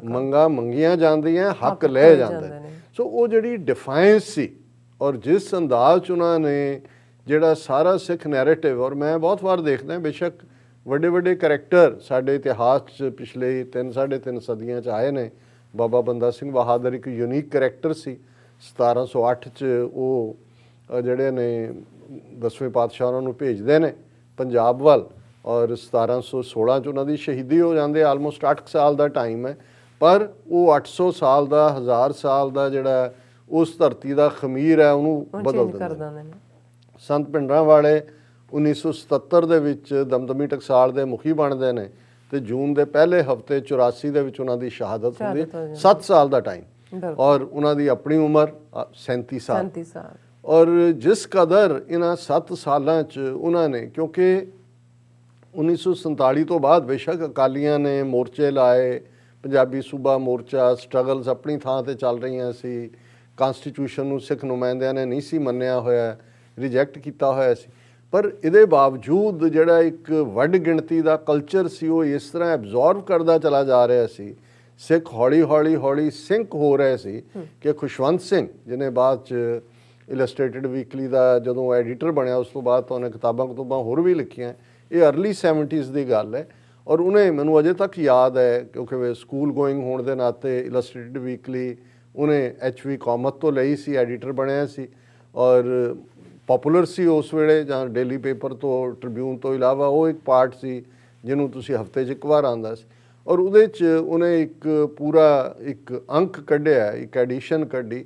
ਮੰਗਾ ਮੰਗੀਆਂ ਜਾਂਦੀਆਂ ਹੱਕ ਲੈ ਜਾਂਦੇ ਸੋ ਉਹ ਜਿਹੜੀ ਡਿਫਾਈਨਸ ਸੀ ਔਰ ਜਿਸ ਅੰਦਾਜ਼ ਚ ਉਹਨਾਂ ਨੇ ਜਿਹੜਾ ਸਾਰਾ ਸਿੱਖ ਨੈਰੇਟਿਵ ਔਰ ਮੈਂ ਬਹੁਤ ਵਾਰ ਦੇਖਦਾ ਬੇਸ਼ੱਕ ਵੱਡੇ ਵੱਡੇ ਕੈਰੈਕਟਰ ਸਾਡੇ ਇਤਿਹਾਸ 'ਚ ਪਿਛਲੇ 3 3.5 ਸਦੀਆਂ 'ਚ ਆਏ ਨੇ ਬਾਬਾ ਬੰਦਾ ਸਿੰਘ ਬਹਾਦਰ ਇੱਕ ਯੂਨੀਕ ਕੈਰੈਕਟਰ ਸੀ 1708 'ਚ ਉਹ ਜਿਹੜੇ ਨੇ 10ਵੇਂ ਪਾਤਸ਼ਾਹ ਉਹਨਾਂ ਨੂੰ ਭੇਜਦੇ ਨੇ ਪੰਜਾਬ ਵੱਲ ਔਰ 1716 'ਚ ਉਹਨਾਂ ਦੀ ਸ਼ਹੀਦੀ ਹੋ ਜਾਂਦੇ ਆਲਮੋਸਟ 8 ਸਾਲ ਦਾ ਟਾਈਮ ਹੈ ਪਰ ਉਹ 800 ਸਾਲ ਦਾ 1000 ਸਾਲ ਦਾ ਜਿਹੜਾ ਉਸ ਧਰਤੀ ਦਾ ਖਮੀਰ ਹੈ ਉਹਨੂੰ ਬਦਲ ਦਿੰਦੇ ਨੇ ਸੰਤ ਪਿੰਡਰਾਂ ਵਾਲੇ 1977 ਦੇ ਵਿੱਚ ਦਮਦਮੀ ਟਕਸਾਲ ਦੇ ਮੁਖੀ ਬਣਦੇ ਨੇ ਤੇ ਜੂਨ ਦੇ ਪਹਿਲੇ ਹਫਤੇ 84 ਦੇ ਵਿੱਚ ਉਹਨਾਂ ਦੀ ਸ਼ਹਾਦਤ ਹੁੰਦੀ ਹੈ 7 ਸਾਲ ਦਾ ਟਾਈਮ ਔਰ ਉਹਨਾਂ ਦੀ ਆਪਣੀ ਉਮਰ 37 ਸਾਲ 37 ਸਾਲ ਔਰ ਜਿਸ ਕਦਰ ਇਹਨਾਂ 7 ਸਾਲਾਂ 'ਚ ਉਹਨਾਂ ਨੇ ਕਿਉਂਕਿ 1947 ਤੋਂ ਬਾਅਦ ਬੇਸ਼ੱਕ ਅਕਾਲੀਆਂ ਨੇ ਮੋਰਚੇ ਲਾਏ ਪੰਜਾਬੀ ਸੂਬਾ ਮੋਰਚਾ ਸਟਰਗਲਸ ਆਪਣੀ ਥਾਂ ਤੇ ਚੱਲ ਰਹੀਆਂ ਸੀ ਕਨਸਟੀਟਿਊਸ਼ਨ ਨੂੰ ਸਿੱਖ ਨੁਮਾਇੰਦਿਆਂ ਨੇ ਨਹੀਂ ਸੀ ਮੰਨਿਆ ਹੋਇਆ ਰਿਜੈਕਟ ਕੀਤਾ ਹੋਇਆ ਸੀ ਪਰ ਇਹਦੇ ਬਾਵਜੂਦ ਜਿਹੜਾ ਇੱਕ ਵੱਡ ਗਿਣਤੀ ਦਾ ਕਲਚਰ ਸੀ ਉਹ ਇਸ ਤਰ੍ਹਾਂ ਐਬਜ਼ੌਰਬ ਕਰਦਾ ਚਲਾ ਜਾ ਰਿਹਾ ਸੀ ਸਿੱਖ ਹੌਲੀ ਹੌਲੀ ਹੌਲੀ ਸਿੰਕ ਹੋ ਰਹੇ ਸੀ ਕਿ ਖੁਸ਼ਵੰਤ ਸਿੰਘ ਜਿਨੇ ਬਾਅਦ ਚ ਇਲਸਟ੍ਰੇਟਿਡ ਵੀਕਲੀ ਦਾ ਜਦੋਂ ਐਡੀਟਰ ਬਣਿਆ ਉਸ ਤੋਂ ਬਾਅਦ ਤਾਂ ਉਹਨੇ ਕਿਤਾਬਾਂ ਕੁਤਬਾਂ ਹੋਰ ਵੀ ਲਿਖੀਆਂ ਇਹ अर्ਲੀ 70s ਦੀ ਗੱਲ ਹੈ ਔਰ ਉਹਨੇ ਮੈਨੂੰ ਅਜੇ ਤੱਕ ਯਾਦ ਹੈ ਕਿਉਂਕਿ ਵੇ ਸਕੂਲ ਗੋਇੰਗ ਹੋਣ ਦੇ ਨਾਤੇ ਇਲਸਟ੍ਰੇਟਿਡ ਵੀਕਲੀ ਉਹਨੇ ਐਚਵੀ ਕਾਮਤ ਤੋਂ ਲਈ ਸੀ ਐਡੀਟਰ ਬਣਿਆ ਸੀ ਔਰ ਪਪੂਲਰ ਸੀ ਉਸ ਵੇਲੇ ਜਾਂ ਡੇਲੀ ਪੇਪਰ ਤੋਂ ਟ੍ਰਿਬਿਊਨ ਤੋਂ ਇਲਾਵਾ ਉਹ ਇੱਕ ਪਾਰਟ ਸੀ ਜਿਹਨੂੰ ਤੁਸੀਂ ਹਫਤੇ 'ਚ ਇੱਕ ਵਾਰ ਆਂਦਾ ਸੀ ਔਰ ਉਹਦੇ 'ਚ ਉਹਨੇ ਇੱਕ ਪੂਰਾ ਇੱਕ ਅੰਕ ਕੱਢਿਆ ਇੱਕ ਐਡੀਸ਼ਨ ਕੱਢੀ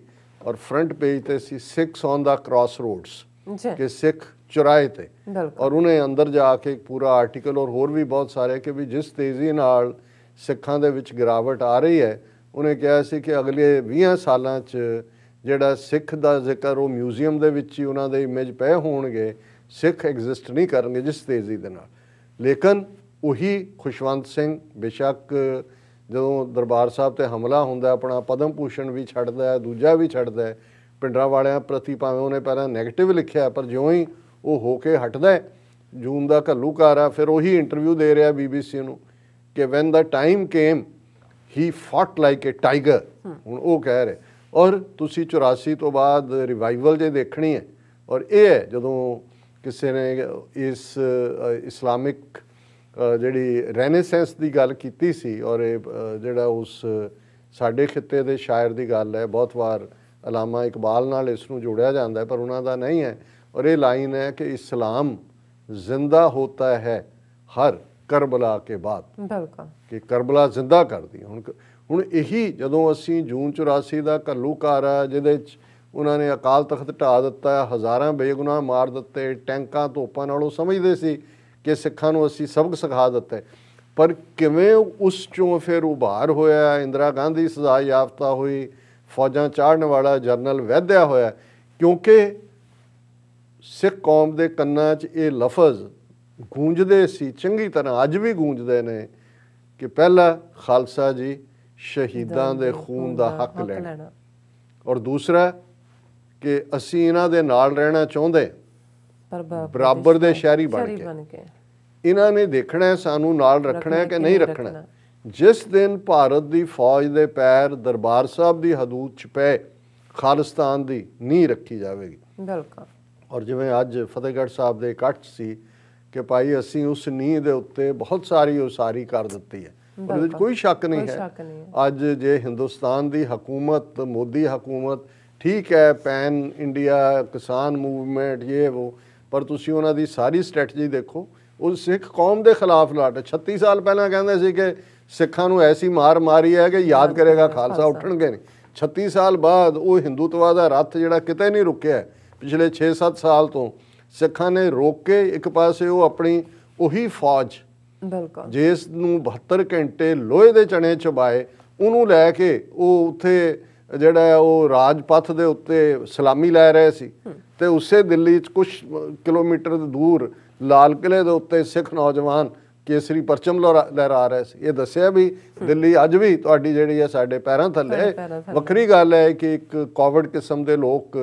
ਔਰ ਫਰੰਟ ਪੇਜ ਤੇ ਸੀ Sikhs on the crossroads ਕਿ ਸਿੱਖ ਚੁਰਾਏ ਤੇ ਔਰ ਉਹਨੇ ਅੰਦਰ ਜਾ ਕੇ ਇੱਕ ਪੂਰਾ ਆਰਟੀਕਲ ਔਰ ਹੋਰ ਵੀ ਬਹੁਤ ਸਾਰੇ ਕਿ ਵੀ ਜਿਸ ਤੇਜ਼ੀ ਨਾਲ ਸਿੱਖਾਂ ਦੇ ਵਿੱਚ ਗਿਰਾਵਟ ਆ ਰਹੀ ਹੈ ਉਹਨੇ ਕਿਹਾ ਸੀ ਕਿ ਅਗਲੇ 20 ਸਾਲਾਂ 'ਚ ਜਿਹੜਾ ਸਿੱਖ ਦਾ ਜ਼ਿਕਰ ਉਹ ਮਿਊਜ਼ੀਅਮ ਦੇ ਵਿੱਚ ਹੀ ਉਹਨਾਂ ਦੇ ਇਮੇਜ ਪਏ ਹੋਣਗੇ ਸਿੱਖ ਐਗਜ਼ਿਸਟ ਨਹੀਂ ਕਰਨਗੇ ਜਿਸ ਤੇਜ਼ੀ ਦੇ ਨਾਲ ਲੇਕਿਨ ਉਹੀ ਖੁਸ਼ਵੰਤ ਸਿੰਘ ਬੇਸ਼ੱਕ ਜਦੋਂ ਦਰਬਾਰ ਸਾਹਿਬ ਤੇ ਹਮਲਾ ਹੁੰਦਾ ਆਪਣਾ ਪਦਮ ਪੂਸ਼ਣ ਵੀ ਛੱਡਦਾ ਹੈ ਦੂਜਾ ਵੀ ਛੱਡਦਾ ਹੈ ਪਿੰਡਰਾ ਵਾਲਿਆਂ ਪ੍ਰਤੀ ਭਾਵੇਂ ਉਹਨੇ ਪਹਿਲਾਂ 네ਗੇਟਿਵ ਲਿਖਿਆ ਪਰ ਜਿਉਂ ਹੀ ਉਹ ਹੋ ਕੇ ਹਟਦਾ ਹੈ ਜੂਨ ਦਾ ਘੱਲੂਕਾਰ ਆ ਫਿਰ ਉਹੀ ਇੰਟਰਵਿਊ ਦੇ ਰਿਹਾ ਬੀਬੀਸੀ ਨੂੰ ਕਿ when the time came he fought like a tiger ਹੁਣ ਉਹ ਕਹਿ ਰਿਹਾ ਔਰ ਤੁਸੀਂ 84 ਤੋਂ ਬਾਅਦ ਰਿਵਾਈਵਲ ਜੇ ਦੇਖਣੀ ਹੈ ਔਰ ਇਹ ਹੈ ਜਦੋਂ ਕਿਸੇ ਨੇ ਇਸ ਇਸਲਾਮਿਕ ਜਿਹੜੀ ਰੈਨੇਸੈਂਸ ਦੀ ਗੱਲ ਕੀਤੀ ਸੀ ਔਰ ਇਹ ਜਿਹੜਾ ਉਸ ਸਾਡੇ ਖਿੱਤੇ ਦੇ ਸ਼ਾਇਰ ਦੀ ਗੱਲ ਹੈ ਬਹੁਤ ਵਾਰ ਅਲਾਮਾ ਇਕਬਾਲ ਨਾਲ ਇਸ ਨੂੰ ਜੋੜਿਆ ਜਾਂਦਾ ਹੈ ਪਰ ਉਹਨਾਂ ਦਾ ਨਹੀਂ ਹੈ ਔਰ ਇਹ ਲਾਈਨ ਹੈ ਕਿ ਇਸਲਾਮ ਜ਼ਿੰਦਾ ਹੁੰਦਾ ਹੈ ਹਰ ਕਰਬਲਾ ਕੇ ਬਾਅਦ ਬਿਲਕੁਲ ਕਿ ਕਰਬਲਾ ਜ਼ਿੰਦਾ ਕਰਦੀ ਹੁਣ ਹੁਣ ਇਹੀ ਜਦੋਂ ਅਸੀਂ ਜੂਨ 84 ਦਾ ਘੱਲੂਕਾਰਾ ਜਿਹਦੇ ਵਿੱਚ ਉਹਨਾਂ ਨੇ ਅਕਾਲ ਤਖਤ ਢਾ ਦਿੱਤਾ ਹਜ਼ਾਰਾਂ ਬੇਗੁਨਾਹ ਮਾਰ ਦਿੱਤੇ ਟੈਂਕਾਂ ਤੋਪਾਂ ਨਾਲੋਂ ਸਮਝਦੇ ਸੀ ਕਿ ਸਿੱਖਾਂ ਨੂੰ ਅਸੀਂ ਸਬਕ ਸਿਖਾ ਦਿੱਤਾ ਪਰ ਕਿਵੇਂ ਉਸ ਚੋਂ ਫਿਰ ਉਭਾਰ ਹੋਇਆ ਇੰਦਰਾ ਗਾਂਧੀ ਸਜ਼ਾ ਯਾਫਤਾ ਹੋਈ ਫੌਜਾਂ ਚਾੜਨ ਵਾਲਾ ਜਰਨਲ ਵੈਦਿਆ ਹੋਇਆ ਕਿਉਂਕਿ ਸਿੱਖ ਕੌਮ ਦੇ ਕੰਨਾਂ 'ਚ ਇਹ ਲਫ਼ਜ਼ ਗੂੰਜਦੇ ਸੀ ਚੰਗੀ ਤਰ੍ਹਾਂ ਅੱਜ ਵੀ ਗੂੰਜਦੇ ਨੇ ਕਿ ਪਹਿਲਾ ਖਾਲਸਾ ਜੀ ਸ਼ਹੀਦਾਂ ਦੇ ਖੂਨ ਦਾ ਹੱਕ ਲੈਣਾ ਔਰ ਦੂਸਰਾ ਕਿ ਅਸੀਂ ਇਹਨਾਂ ਦੇ ਨਾਲ ਰਹਿਣਾ ਚਾਹੁੰਦੇ ਪਰ ਬਰਾਬਰ ਦੇ ਸ਼ਹਿਰੀ ਬਣ ਕੇ ਇਹਨਾਂ ਨੇ ਦੇਖਣਾ ਹੈ ਸਾਨੂੰ ਨਾਲ ਰੱਖਣਾ ਹੈ ਕਿ ਨਹੀਂ ਰੱਖਣਾ ਜਿਸ ਦਿਨ ਭਾਰਤ ਦੀ ਫੌਜ ਦੇ ਪੈਰ ਦਰਬਾਰ ਸਾਹਿਬ ਦੀ ਹਦੂਦ 'ਚ ਪਏ ਖਾਲਿਸਤਾਨ ਦੀ ਨਹੀਂ ਰੱਖੀ ਜਾਵੇਗੀ ਬਿਲਕੁਲ ਔਰ ਜਿਵੇਂ ਅੱਜ ਫਤਿਹਗੜ੍ਹ ਸਾਹਿਬ ਦੇ ਇਕੱਠ ਸੀ ਕਿ ਭਾਈ ਅਸੀਂ ਉਸ ਨੀਂਹ ਦੇ ਉੱਤੇ ਬਹੁਤ ਸਾਰੀ ਉਸਾਰੀ ਕਰ ਦਿੱਤੀ ਹੈ ਉਹਦੇ ਵਿੱਚ ਕੋਈ ਸ਼ੱਕ ਨਹੀਂ ਹੈ ਅੱਜ ਜੇ ਹਿੰਦੁਸਤਾਨ ਦੀ ਹਕੂਮਤ ਮੋਦੀ ਹਕੂਮਤ ਠੀਕ ਹੈ ਪੈਨ ਇੰਡੀਆ ਕਿਸਾਨ ਮੂਵਮੈਂਟ ਇਹ ਉਹ ਪਰ ਤੁਸੀਂ ਉਹਨਾਂ ਦੀ ਸਾਰੀ ਸਟ੍ਰੈਟਜੀ ਦੇਖੋ ਉਹ ਸਿੱਖ ਕੌਮ ਦੇ ਖਿਲਾਫ ਲੜ 36 ਸਾਲ ਪਹਿਲਾਂ ਕਹਿੰਦੇ ਸੀ ਕਿ ਸਿੱਖਾਂ ਨੂੰ ਐਸੀ ਮਾਰ ਮਾਰੀ ਹੈ ਕਿ ਯਾਦ ਕਰੇਗਾ ਖਾਲਸਾ ਉੱਠਣਗੇ ਨਹੀਂ 36 ਸਾਲ ਬਾਅਦ ਉਹ ਹਿੰਦੂਤਵਾ ਦਾ ਰੱਥ ਜਿਹੜਾ ਕਿਤੇ ਨਹੀਂ ਰੁਕਿਆ ਪਿਛਲੇ 6-7 ਸਾਲ ਤੋਂ ਸਿੱਖਾਂ ਨੇ ਰੋਕ ਕੇ ਇੱਕ ਪਾਸੇ ਉਹ ਆਪਣੀ ਉਹੀ ਫੌਜ ਬਿਲਕੁਲ ਜਿਸ ਨੂੰ 72 ਘੰਟੇ ਲੋਹੇ ਦੇ ਚਣੇ ਚਬਾਏ ਉਹਨੂੰ ਲੈ ਕੇ ਉਹ ਉੱਥੇ ਜਿਹੜਾ ਉਹ ਰਾਜਪਥ ਦੇ ਉੱਤੇ ਸਲਾਮੀ ਲੈ ਰਹੇ ਸੀ ਤੇ ਉਸੇ ਦਿੱਲੀ 'ਚ ਕੁਝ ਕਿਲੋਮੀਟਰ ਦੂਰ ਲਾਲ ਕਿਲੇ ਦੇ ਉੱਤੇ ਸਿੱਖ ਨੌਜਵਾਨ ਕੇਸਰੀ ਪਰਚਮ ਲਹਿਰਾ ਰਹੇ ਸੀ ਇਹ ਦੱਸਿਆ ਵੀ ਦਿੱਲੀ ਅੱਜ ਵੀ ਤੁਹਾਡੀ ਜਿਹੜੀ ਹੈ ਸਾਡੇ ਪੈਰਾਂ ਥੱਲੇ ਵੱਖਰੀ ਗੱਲ ਹੈ ਕਿ ਇੱਕ ਕੋਵਿਡ ਕਿਸਮ ਦੇ ਲੋਕ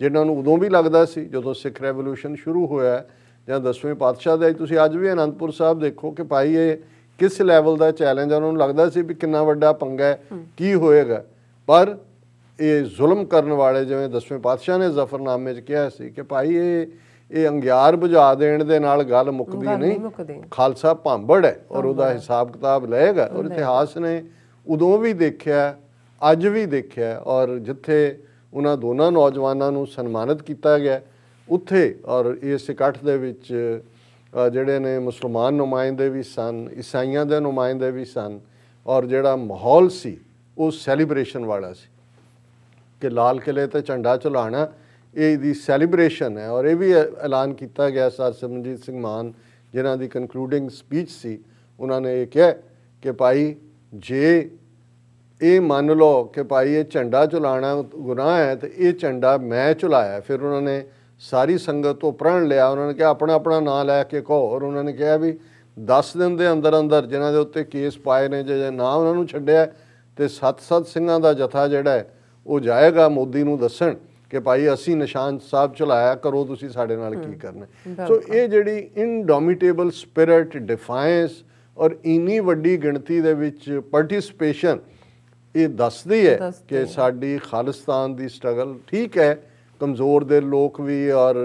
ਜਿਨ੍ਹਾਂ ਨੂੰ ਉਦੋਂ ਵੀ ਲੱਗਦਾ ਸੀ ਜਦੋਂ ਸਿੱਖ ਰੈਵੋਲੂਸ਼ਨ ਸ਼ੁਰੂ ਹੋਇਆ ਜਾਂ ਦਸਵੇਂ ਪਾਤਸ਼ਾਹ ਦੇ ਤੁਸੀਂ ਅੱਜ ਵੀ ਅਨੰਦਪੁਰ ਸਾਹਿਬ ਦੇਖੋ ਕਿ ਭਾਈ ਇਹ ਕਿਸ ਲੈਵਲ ਦਾ ਚੈਲੰਜ ਉਹਨਾਂ ਨੂੰ ਲੱਗਦਾ ਸੀ ਵੀ ਕਿੰਨਾ ਵੱਡਾ ਪੰਗਾ ਹੈ ਕੀ ਹੋਏਗਾ ਪਰ ਇਹ ਜ਼ੁਲਮ ਕਰਨ ਵਾਲੇ ਜਿਵੇਂ ਦਸਵੇਂ ਪਾਤਸ਼ਾਹ ਨੇ ਜ਼ਫਰਨਾਮੇ 'ਚ ਕਿਹਾ ਸੀ ਕਿ ਭਾਈ ਇਹ ਇਹ ਅੰਗਿਆਰ ਬੁਝਾ ਦੇਣ ਦੇ ਨਾਲ ਗੱਲ ਮੁੱਕਦੀ ਨਹੀਂ ਖਾਲਸਾ ਭਾਂਬੜ ਹੈ ਔਰ ਉਹਦਾ ਹਿਸਾਬ ਕਿਤਾਬ ਲਏਗਾ ਔਰ ਇਤਿਹਾਸ ਨੇ ਉਦੋਂ ਵੀ ਦੇਖਿਆ ਅੱਜ ਵੀ ਦੇਖਿਆ ਔਰ ਜਿੱਥੇ ਉਹਨਾਂ ਦੋਨਾਂ ਨੌਜਵਾਨਾਂ ਨੂੰ ਸਨਮਾਨਿਤ ਕੀਤਾ ਗਿਆ ਉੱਥੇ ਔਰ ਇਸ ਇਕੱਠ ਦੇ ਵਿੱਚ ਜਿਹੜੇ ਨੇ ਮੁਸਲਮਾਨ ਨੁਮਾਇੰਦੇ ਵੀ ਸਨ ਇਸਾਈਆਂ ਦੇ ਨੁਮਾਇੰਦੇ ਵੀ ਸਨ ਔਰ ਜਿਹੜਾ ਮਾਹੌਲ ਸੀ ਉਹ ਸੈਲੀਬ੍ਰੇਸ਼ਨ ਵਾਲਾ ਸੀ ਕਿ ਲਾਲ ਕਿਲੇ ਤੇ ਝੰਡਾ ਚੁਲਾਣਾ ਇਹ ਦੀ ਸੈਲੀਬ੍ਰੇਸ਼ਨ ਹੈ ਔਰ ਇਹ ਵੀ ਐਲਾਨ ਕੀਤਾ ਗਿਆ ਸਰ ਸਿਮਰਜੀਤ ਸਿੰਘ ਮਾਨ ਜਿਨ੍ਹਾਂ ਦੀ ਕਨਕਲੂਡਿੰਗ ਸਪੀਚ ਸੀ ਉਹਨਾਂ ਨੇ ਇਹ ਕਿਹਾ ਕਿ ਭਾਈ ਜੇ ਇਹ ਮੰਨ ਲਓ ਕਿ ਭਾਈ ਇਹ ਝੰਡਾ ਚੁਲਾਣਾ ਗੁਨਾਹ ਹੈ ਤੇ ਇਹ ਝੰਡਾ ਮੈਂ ਚੁਲਾਇਆ ਫਿਰ ਉਹਨਾਂ ਨੇ ਸਾਰੀ ਸੰਗਤ ਤੋਂ ਪ੍ਰਣ ਲਿਆ ਉਹਨਾਂ ਨੇ ਕਿਹਾ ਆਪਣਾ ਆਪਣਾ ਨਾਂ ਲੈ ਕੇ ਕਹੋ ਔਰ ਉਹਨਾਂ ਨੇ ਕਿਹਾ ਵੀ 10 ਦਿਨ ਦੇ ਅੰਦਰ ਅੰਦਰ ਜਿਨ੍ਹਾਂ ਦੇ ਉੱਤੇ ਕੇਸ ਪਾਏ ਨੇ ਜੇ ਨਾ ਉਹਨਾਂ ਨੂੰ ਛੱਡਿਆ ਤੇ ਸੱਤ-ਸੱਤ ਸਿੰਘਾਂ ਦਾ ਜਥਾ ਜਿਹੜਾ ਉਹ ਜਾਏਗਾ ਮੋਦੀ ਨੂੰ ਦੱਸਣ ਕਿ ਭਾਈ ਅਸੀਂ ਨਿਸ਼ਾਨ ਸਾਹਿਬ ਚਲਾਇਆ ਕਰੋ ਤੁਸੀਂ ਸਾਡੇ ਨਾਲ ਕੀ ਕਰਨਾ ਸੋ ਇਹ ਜਿਹੜੀ ਇਨਡੋਮਿਟੇਬਲ ਸਪਿਰਿਟ ਡਿਫਾਈਂਸ ਔਰ ਇਨੀ ਵੱਡੀ ਗਿਣਤੀ ਦੇ ਵਿੱਚ ਪਾਰਟਿਸਪੇਸ਼ਨ ਇਹ ਦੱਸਦੀ ਹੈ ਕਿ ਸਾਡੀ ਖਾਲਿਸਤਾਨ ਦੀ ਸਟਰਗਲ ਠੀਕ ਹੈ ਕਮਜ਼ੋਰ ਦੇ ਲੋਕ ਵੀ ਔਰ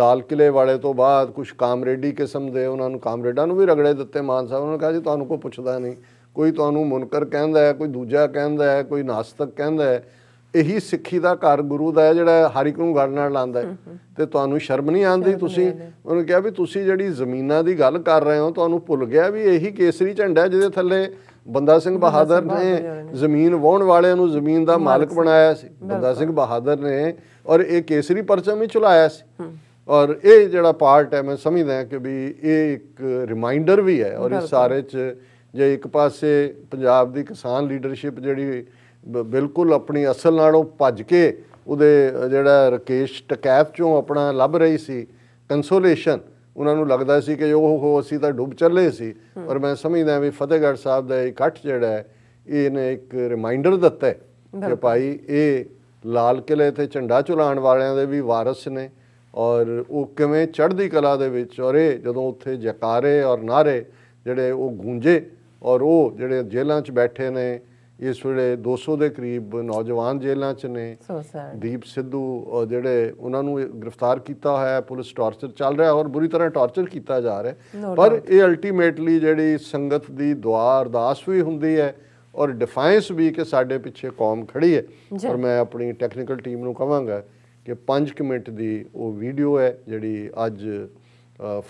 ਲਾਲ ਕਿਲੇ ਵਾਲੇ ਤੋਂ ਬਾਅਦ ਕੁਝ ਕਾਮਰੇਡੀ ਕਿਸਮ ਦੇ ਉਹਨਾਂ ਨੂੰ ਕਾਮਰੇਡਾਂ ਨੂੰ ਵੀ ਰਗੜੇ ਦਿੱਤੇ ਮਾਨ ਸਾਹਿਬ ਉਹਨਾਂ ਨੇ ਕਿਹਾ ਜੀ ਤੁਹਾਨੂੰ ਕੋ ਪੁੱਛਦਾ ਨਹੀਂ ਕੋਈ ਤੁਹਾਨੂੰ ਮੁਨਕਰ ਕਹਿੰਦਾ ਹੈ ਕੋਈ ਦੂਜਾ ਕਹਿੰਦਾ ਹੈ ਕੋਈ ਨਾਸਤਕ ਕਹਿੰਦਾ ਹੈ ਇਹੀ ਸਿੱਖੀ ਦਾ ਘਰ ਗੁਰੂ ਦਾ ਹੈ ਜਿਹੜਾ ਹਰ ਇੱਕ ਨੂੰ ਗੱਲ ਨਾਲ ਲਾਂਦਾ ਤੇ ਤੁਹਾਨੂੰ ਸ਼ਰਮ ਨਹੀਂ ਆਉਂਦੀ ਤੁਸੀਂ ਉਹਨੂੰ ਕਿਹਾ ਵੀ ਤੁਸੀਂ ਜਿਹੜੀ ਜ਼ਮੀਨਾਂ ਦੀ ਗੱਲ ਕਰ ਰਹੇ ਹੋ ਤੁਹਾਨੂੰ ਭੁੱਲ ਗਿਆ ਵੀ ਇਹੀ ਕੇਸਰੀ ਝੰਡਾ ਜਿਹਦੇ ਥੱਲੇ ਬੰਦਾ ਸਿੰਘ ਬਹਾਦਰ ਨੇ ਜ਼ਮੀਨ ਵਾਹਣ ਵਾਲਿਆਂ ਨੂੰ ਜ਼ਮੀਨ ਦਾ ਮਾਲਕ ਬਣਾਇਆ ਸੀ ਬੰਦਾ ਸਿੰਘ ਬਹਾਦਰ ਨੇ ਔਰ ਇਹ ਕੇਸਰੀ ਪਰਚਮ ਹੀ ਚੁਲਾਇਆ ਸੀ ਔਰ ਇਹ ਜਿਹੜਾ ਪਾਰਟ ਹੈ ਮੈਂ ਸਮਝਦਾ ਹਾਂ ਕਿ ਵੀ ਇਹ ਇੱਕ ਰਿਮਾਈਂਡਰ ਵੀ ਹੈ ਔਰ ਇਸ ਸਾਰੇ 'ਚ ਜੇ ਇੱਕ ਪਾਸੇ ਪੰਜਾਬ ਦੀ ਕਿਸਾਨ ਲੀਡਰਸ਼ਿਪ ਜਿਹੜੀ ਬਿਲਕੁਲ ਆਪਣੀ ਅਸਲ ਨਾਲੋਂ ਭੱਜ ਕੇ ਉਹਦੇ ਜਿਹੜਾ ਰਕੇਸ਼ ਟਕੈਫ ਚੋਂ ਆਪਣਾ ਲੱਭ ਰਹੀ ਸੀ ਕੰਸੋਲੇਸ਼ਨ ਉਹਨਾਂ ਨੂੰ ਲੱਗਦਾ ਸੀ ਕਿ ਉਹ ਅਸੀਂ ਤਾਂ ਡੁੱਬ ਚੱਲੇ ਸੀ ਪਰ ਮੈਂ ਸਮਝਦਾ ਵੀ ਫਤਿਹਗੜ੍ਹ ਸਾਹਿਬ ਦਾ ਇਕੱਠ ਜਿਹੜਾ ਹੈ ਇਹਨੇ ਇੱਕ ਰਿਮਾਈਂਡਰ ਦਿੱਤਾ ਹੈ ਕਿ ਭਾਈ ਇਹ ਲਾਲ ਕਿਲੇ ਤੇ ਝੰਡਾ ਚੁਲਾਉਣ ਵਾਲਿਆਂ ਦੇ ਵੀ ਵਾਰਿਸ ਨੇ ਔਰ ਉਹ ਕਿਵੇਂ ਚੜ੍ਹਦੀ ਕਲਾ ਦੇ ਵਿੱਚ ਔਰ ਇਹ ਜਦੋਂ ਉੱਥੇ ਜਕਾਰੇ ਔਰ ਨਾਰੇ ਜਿਹੜੇ ਉਹ ਗੂੰਜੇ ਔਰ ਉਹ ਜਿਹੜੇ ਜੇਲ੍ਹਾਂ 'ਚ ਬੈਠੇ ਨੇ ਇਸ ਵੇਲੇ 200 ਦੇ ਕਰੀਬ ਨੌਜਵਾਨ ਜੇਲ੍ਹਾਂ 'ਚ ਨੇ ਦੀਪ ਸਿੱਧੂ ਜਿਹੜੇ ਉਹਨਾਂ ਨੂੰ ਗ੍ਰਿਫਤਾਰ ਕੀਤਾ ਹੋਇਆ ਪੁਲਿਸ ਟਾਰਚਰ ਚੱਲ ਰਿਹਾ ਔਰ ਬੁਰੀ ਤਰ੍ਹਾਂ ਟਾਰਚਰ ਕੀਤਾ ਜਾ ਰਿਹਾ ਪਰ ਇਹ ਅਲਟੀਮੇਟਲੀ ਜਿਹੜੀ ਸੰਗਤ ਦੀ ਦੁਆ ਅਰਦਾਸ ਵੀ ਹੁੰਦੀ ਹੈ ਔਰ ਡਿਫਾਈਂਸ ਵੀ ਕਿ ਸਾਡੇ ਪਿੱਛੇ ਕੌਮ ਖੜੀ ਹੈ ਔਰ ਮੈਂ ਆਪਣੀ ਟੈਕਨੀਕਲ ਟੀਮ ਨੂੰ ਕਹਾਂਗਾ ਕਿ 5 ਮਿੰਟ ਦੀ ਉਹ ਵੀਡੀਓ ਹੈ ਜਿਹੜੀ ਅੱਜ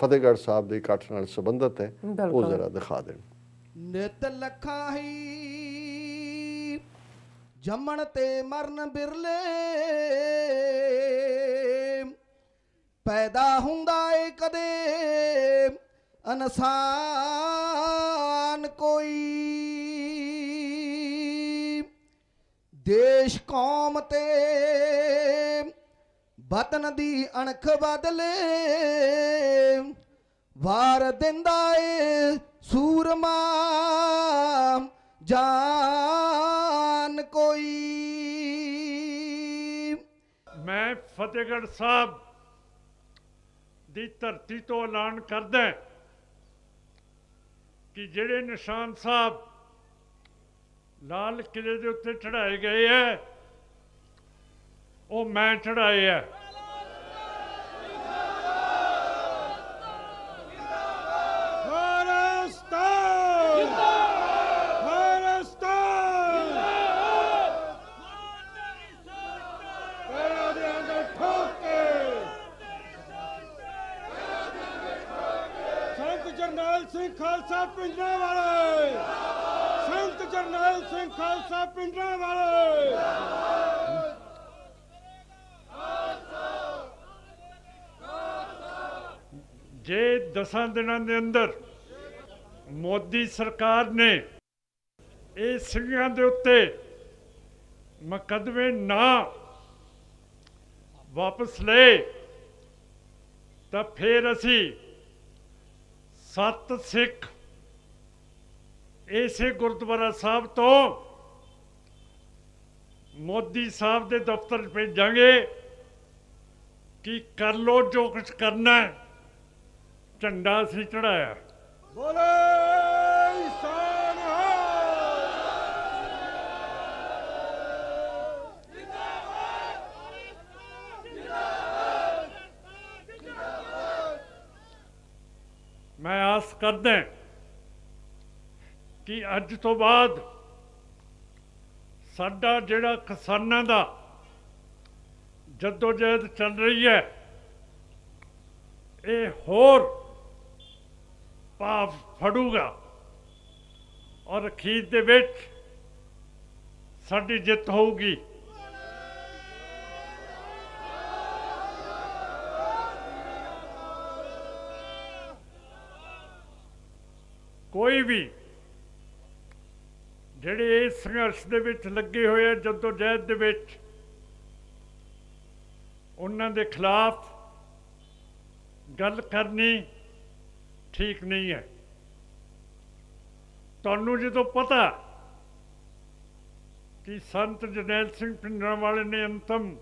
ਫਤਿਹਗੜ੍ਹ ਸਾਹਿਬ ਦੇ ਇਕੱਠ ਨਾਲ ਸੰਬੰਧਿਤ ਹੈ ਉਹ ਜ਼ਰਾ ਦਿਖਾ ਦੇਣ ਨਿਤ ਲਖਾਈ ਜੰਮਣ ਤੇ ਮਰਨ ਬਿਰਲੇ ਪੈਦਾ ਹੁੰਦਾ ਏ ਕਦੇ ਅਨਸਾਨ ਕੋਈ ਦੇਸ਼ ਕੌਮ ਤੇ ਵਤਨ ਦੀ ਅਣਖ ਬਦਲੇ ਵਾਰ ਦਿੰਦਾ ਏ ਸੂਰਮਾ ਜਾਨ ਕੋਈ ਮੈਂ ਫਤਿਹਗੜ੍ਹ ਸਾਹਿਬ ਦੀ ਧਰਤੀ ਤੋਂ ਐਲਾਨ ਕਰਦਾ ਕਿ ਜਿਹੜੇ ਨਿਸ਼ਾਨ ਸਾਹਿਬ ਲਾਲ ਕਿਲੇ ਦੇ ਉੱਤੇ ਚੜਾਏ ਗਏ ਐ ਉਹ ਮੈਂ ਚੜਾਏ ਐ ਪਿੰਡਾਂ ਵਾਲੇ ਸੰਤ ਜਰਨੈਲ ਸਿੰਘ ਖਾਲਸਾ ਪਿੰਡਾਂ ਵਾਲੇ ਜੇ 10 ਦਿਨਾਂ ਦੇ ਅੰਦਰ ਮੋਦੀ ਸਰਕਾਰ ਨੇ ਇਹ ਸਿੰਘਾਂ ਦੇ ਉੱਤੇ ਮਕਦਮੇ ਨਾ ਵਾਪਸ ਲਏ ਤਾਂ ਫਿਰ ਅਸੀਂ ਸੱਤ ਸਿੱਖ ਇਸੇ ਗੁਰਦੁਆਰਾ ਸਾਹਿਬ ਤੋਂ ਮੋਦੀ ਸਾਹਿਬ ਦੇ ਦਫ਼ਤਰ ਭੇਜਾਂਗੇ ਕਿ ਕਰ ਲੋ ਜੋ ਕੁਝ ਕਰਨਾ ਹੈ ਝੰਡਾ ਸੀ ਚੜਾਇਆ ਬੋਲੇ ਸਾਨ ਮੈਂ ਆਸ ਕਰਦਾ ਹਾਂ ਕਿ ਅੱਜ ਤੋਂ ਬਾਅਦ ਸਾਡਾ ਜਿਹੜਾ ਕਿਸਾਨਾਂ ਦਾ ਜਦੋਂ ਜਦ ਚੱਲ ਰਹੀ ਹੈ ਇਹ ਹੋਰ ਪਾਪ ਫੜੂਗਾ ਔਰ ਅਖੀਰ ਦੇ ਵਿੱਚ ਸਾਡੀ ਜਿੱਤ ਹੋਊਗੀ ਕੋਈ ਵੀ ਜਿਹੜੇ ਇਸ ਸੰਘਰਸ਼ ਦੇ ਵਿੱਚ ਲੱਗੇ ਹੋਏ ਆ ਜਦੋਂ ਜਹਿਦ ਦੇ ਵਿੱਚ ਉਹਨਾਂ ਦੇ ਖਿਲਾਫ ਗੱਲ ਕਰਨੀ ਠੀਕ ਨਹੀਂ ਹੈ ਤੁਹਾਨੂੰ ਜਦੋਂ ਪਤਾ ਕਿ ਸੰਤ ਜਨੈਲ ਸਿੰਘ ਪਿੰਡਰਾਂ ਵਾਲੇ ਨੇ ਅੰਤਮ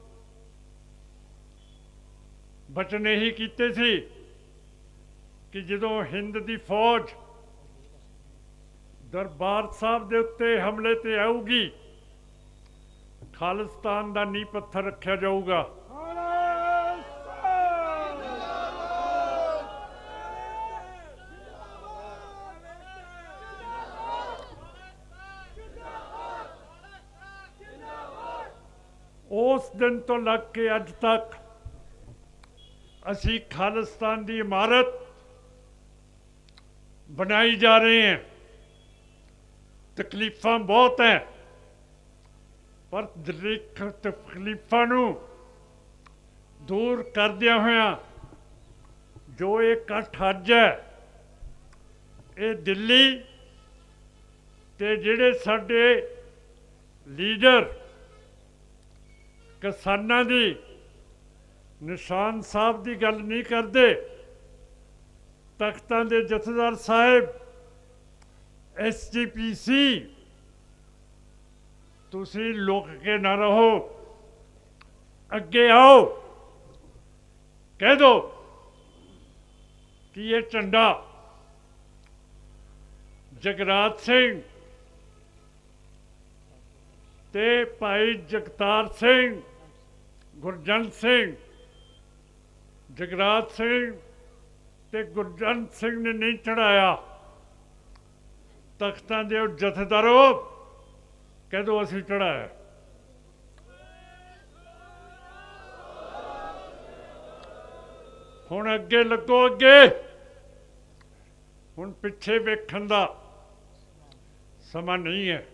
ਬਚਨੇ ਹੀ ਕੀਤੇ ਸੀ ਕਿ ਜਦੋਂ ਹਿੰਦ ਦੀ ਫੌਜ ਦਰਬਾਰ ਸਾਹਿਬ ਦੇ ਉੱਤੇ ਹਮਲੇ ਤੇ ਆਊਗੀ ਖਾਲਿਸਤਾਨ ਦਾ ਨੀ ਪੱਥਰ ਰੱਖਿਆ ਜਾਊਗਾ ਉਸ ਦਿਨ ਤੋਂ ਲੱਗ ਕੇ ਅੱਜ ਤੱਕ ਅਸੀਂ ਖਾਲਿਸਤਾਨ ਦੀ ਇਮਾਰਤ ਬਣਾਈ ਜਾ ਰਹੇ ਹਾਂ ਤਕਲੀਫਾਂ ਬਹੁਤ ਹੈ ਪਰ ਦਰੇਕ ਤਕਲੀਫਾਂ ਨੂੰ ਦੂਰ ਕਰਦਿਆਂ ਹੋਇਆ ਜੋ ਇਹ ਇਕੱਠ ਅੱਜ ਹੈ ਇਹ ਦਿੱਲੀ ਤੇ ਜਿਹੜੇ ਸਾਡੇ ਲੀਡਰ ਕਿਸਾਨਾਂ ਦੀ ਨਿਸ਼ਾਨ ਸਾਹਿਬ ਦੀ ਗੱਲ ਨਹੀਂ ਕਰਦੇ ਤਖਤਾਂ ਦੇ ਜਥੇਦਾਰ ਸਾਹਿਬ एसजीपीसी ਤੁਸੀਂ ਲੋਕ ਕੇ ਨਾ ਰਹੋ ਅੱਗੇ ਆਓ ਕਹਿ ਦੋ ਕਿ ਇਹ ਝੰਡਾ ਜਗਰਾਤ ਸਿੰਘ ਤੇ ਭਾਈ ਜਗਤਾਰ ਸਿੰਘ ਗੁਰਜਨ ਸਿੰਘ ਜਗਰਾਤ ਸਿੰਘ ਤੇ ਗੁਰਜਨ ਸਿੰਘ ਨੇ ਨਹੀਂ ਚੜਾਇਆ ਤਖਤਾਂ ਦੇ ਜਥੇਦਾਰੋ ਕਹਿ ਦੋ ਅਸੀਂ ਚੜਾਇਆ ਹੁਣ ਅੱਗੇ ਲੱਗੋ ਅੱਗੇ ਹੁਣ ਪਿੱਛੇ ਵੇਖਣ ਦਾ ਸਮਾਂ ਨਹੀਂ ਹੈ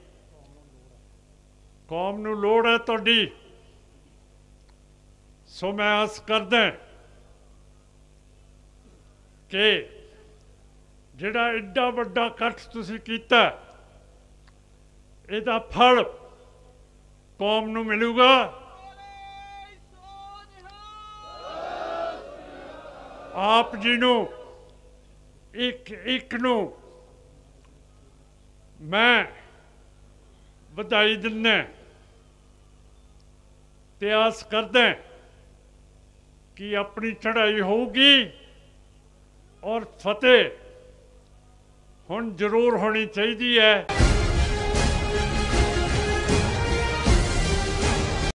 ਕੌਮ ਨੂੰ ਲੋੜ ਹੈ ਤੁਹਾਡੀ ਸੋ ਮੈਂ ਅਸ ਕਰਦਾ ਕਿ ਜਿਹੜਾ ਐਡਾ ਵੱਡਾ ਇਕੱਠ ਤੁਸੀਂ ਕੀਤਾ ਇਹਦਾ ਫਲ ਕੌਮ ਨੂੰ ਮਿਲੂਗਾ ਆਪ ਜੀ ਨੂੰ ਇੱਕ ਇੱਕ ਨੂੰ ਮੈਂ ਵਧਾਈ ਦਿੰਨਾ ਤੇ ਆਸ ਕਰਦਾ ਕਿ ਆਪਣੀ ਚੜ੍ਹਾਈ ਹੋਊਗੀ ਔਰ ਫਤਿਹ ਹੁਣ ਜ਼ਰੂਰ ਹੋਣੀ ਚਾਹੀਦੀ ਹੈ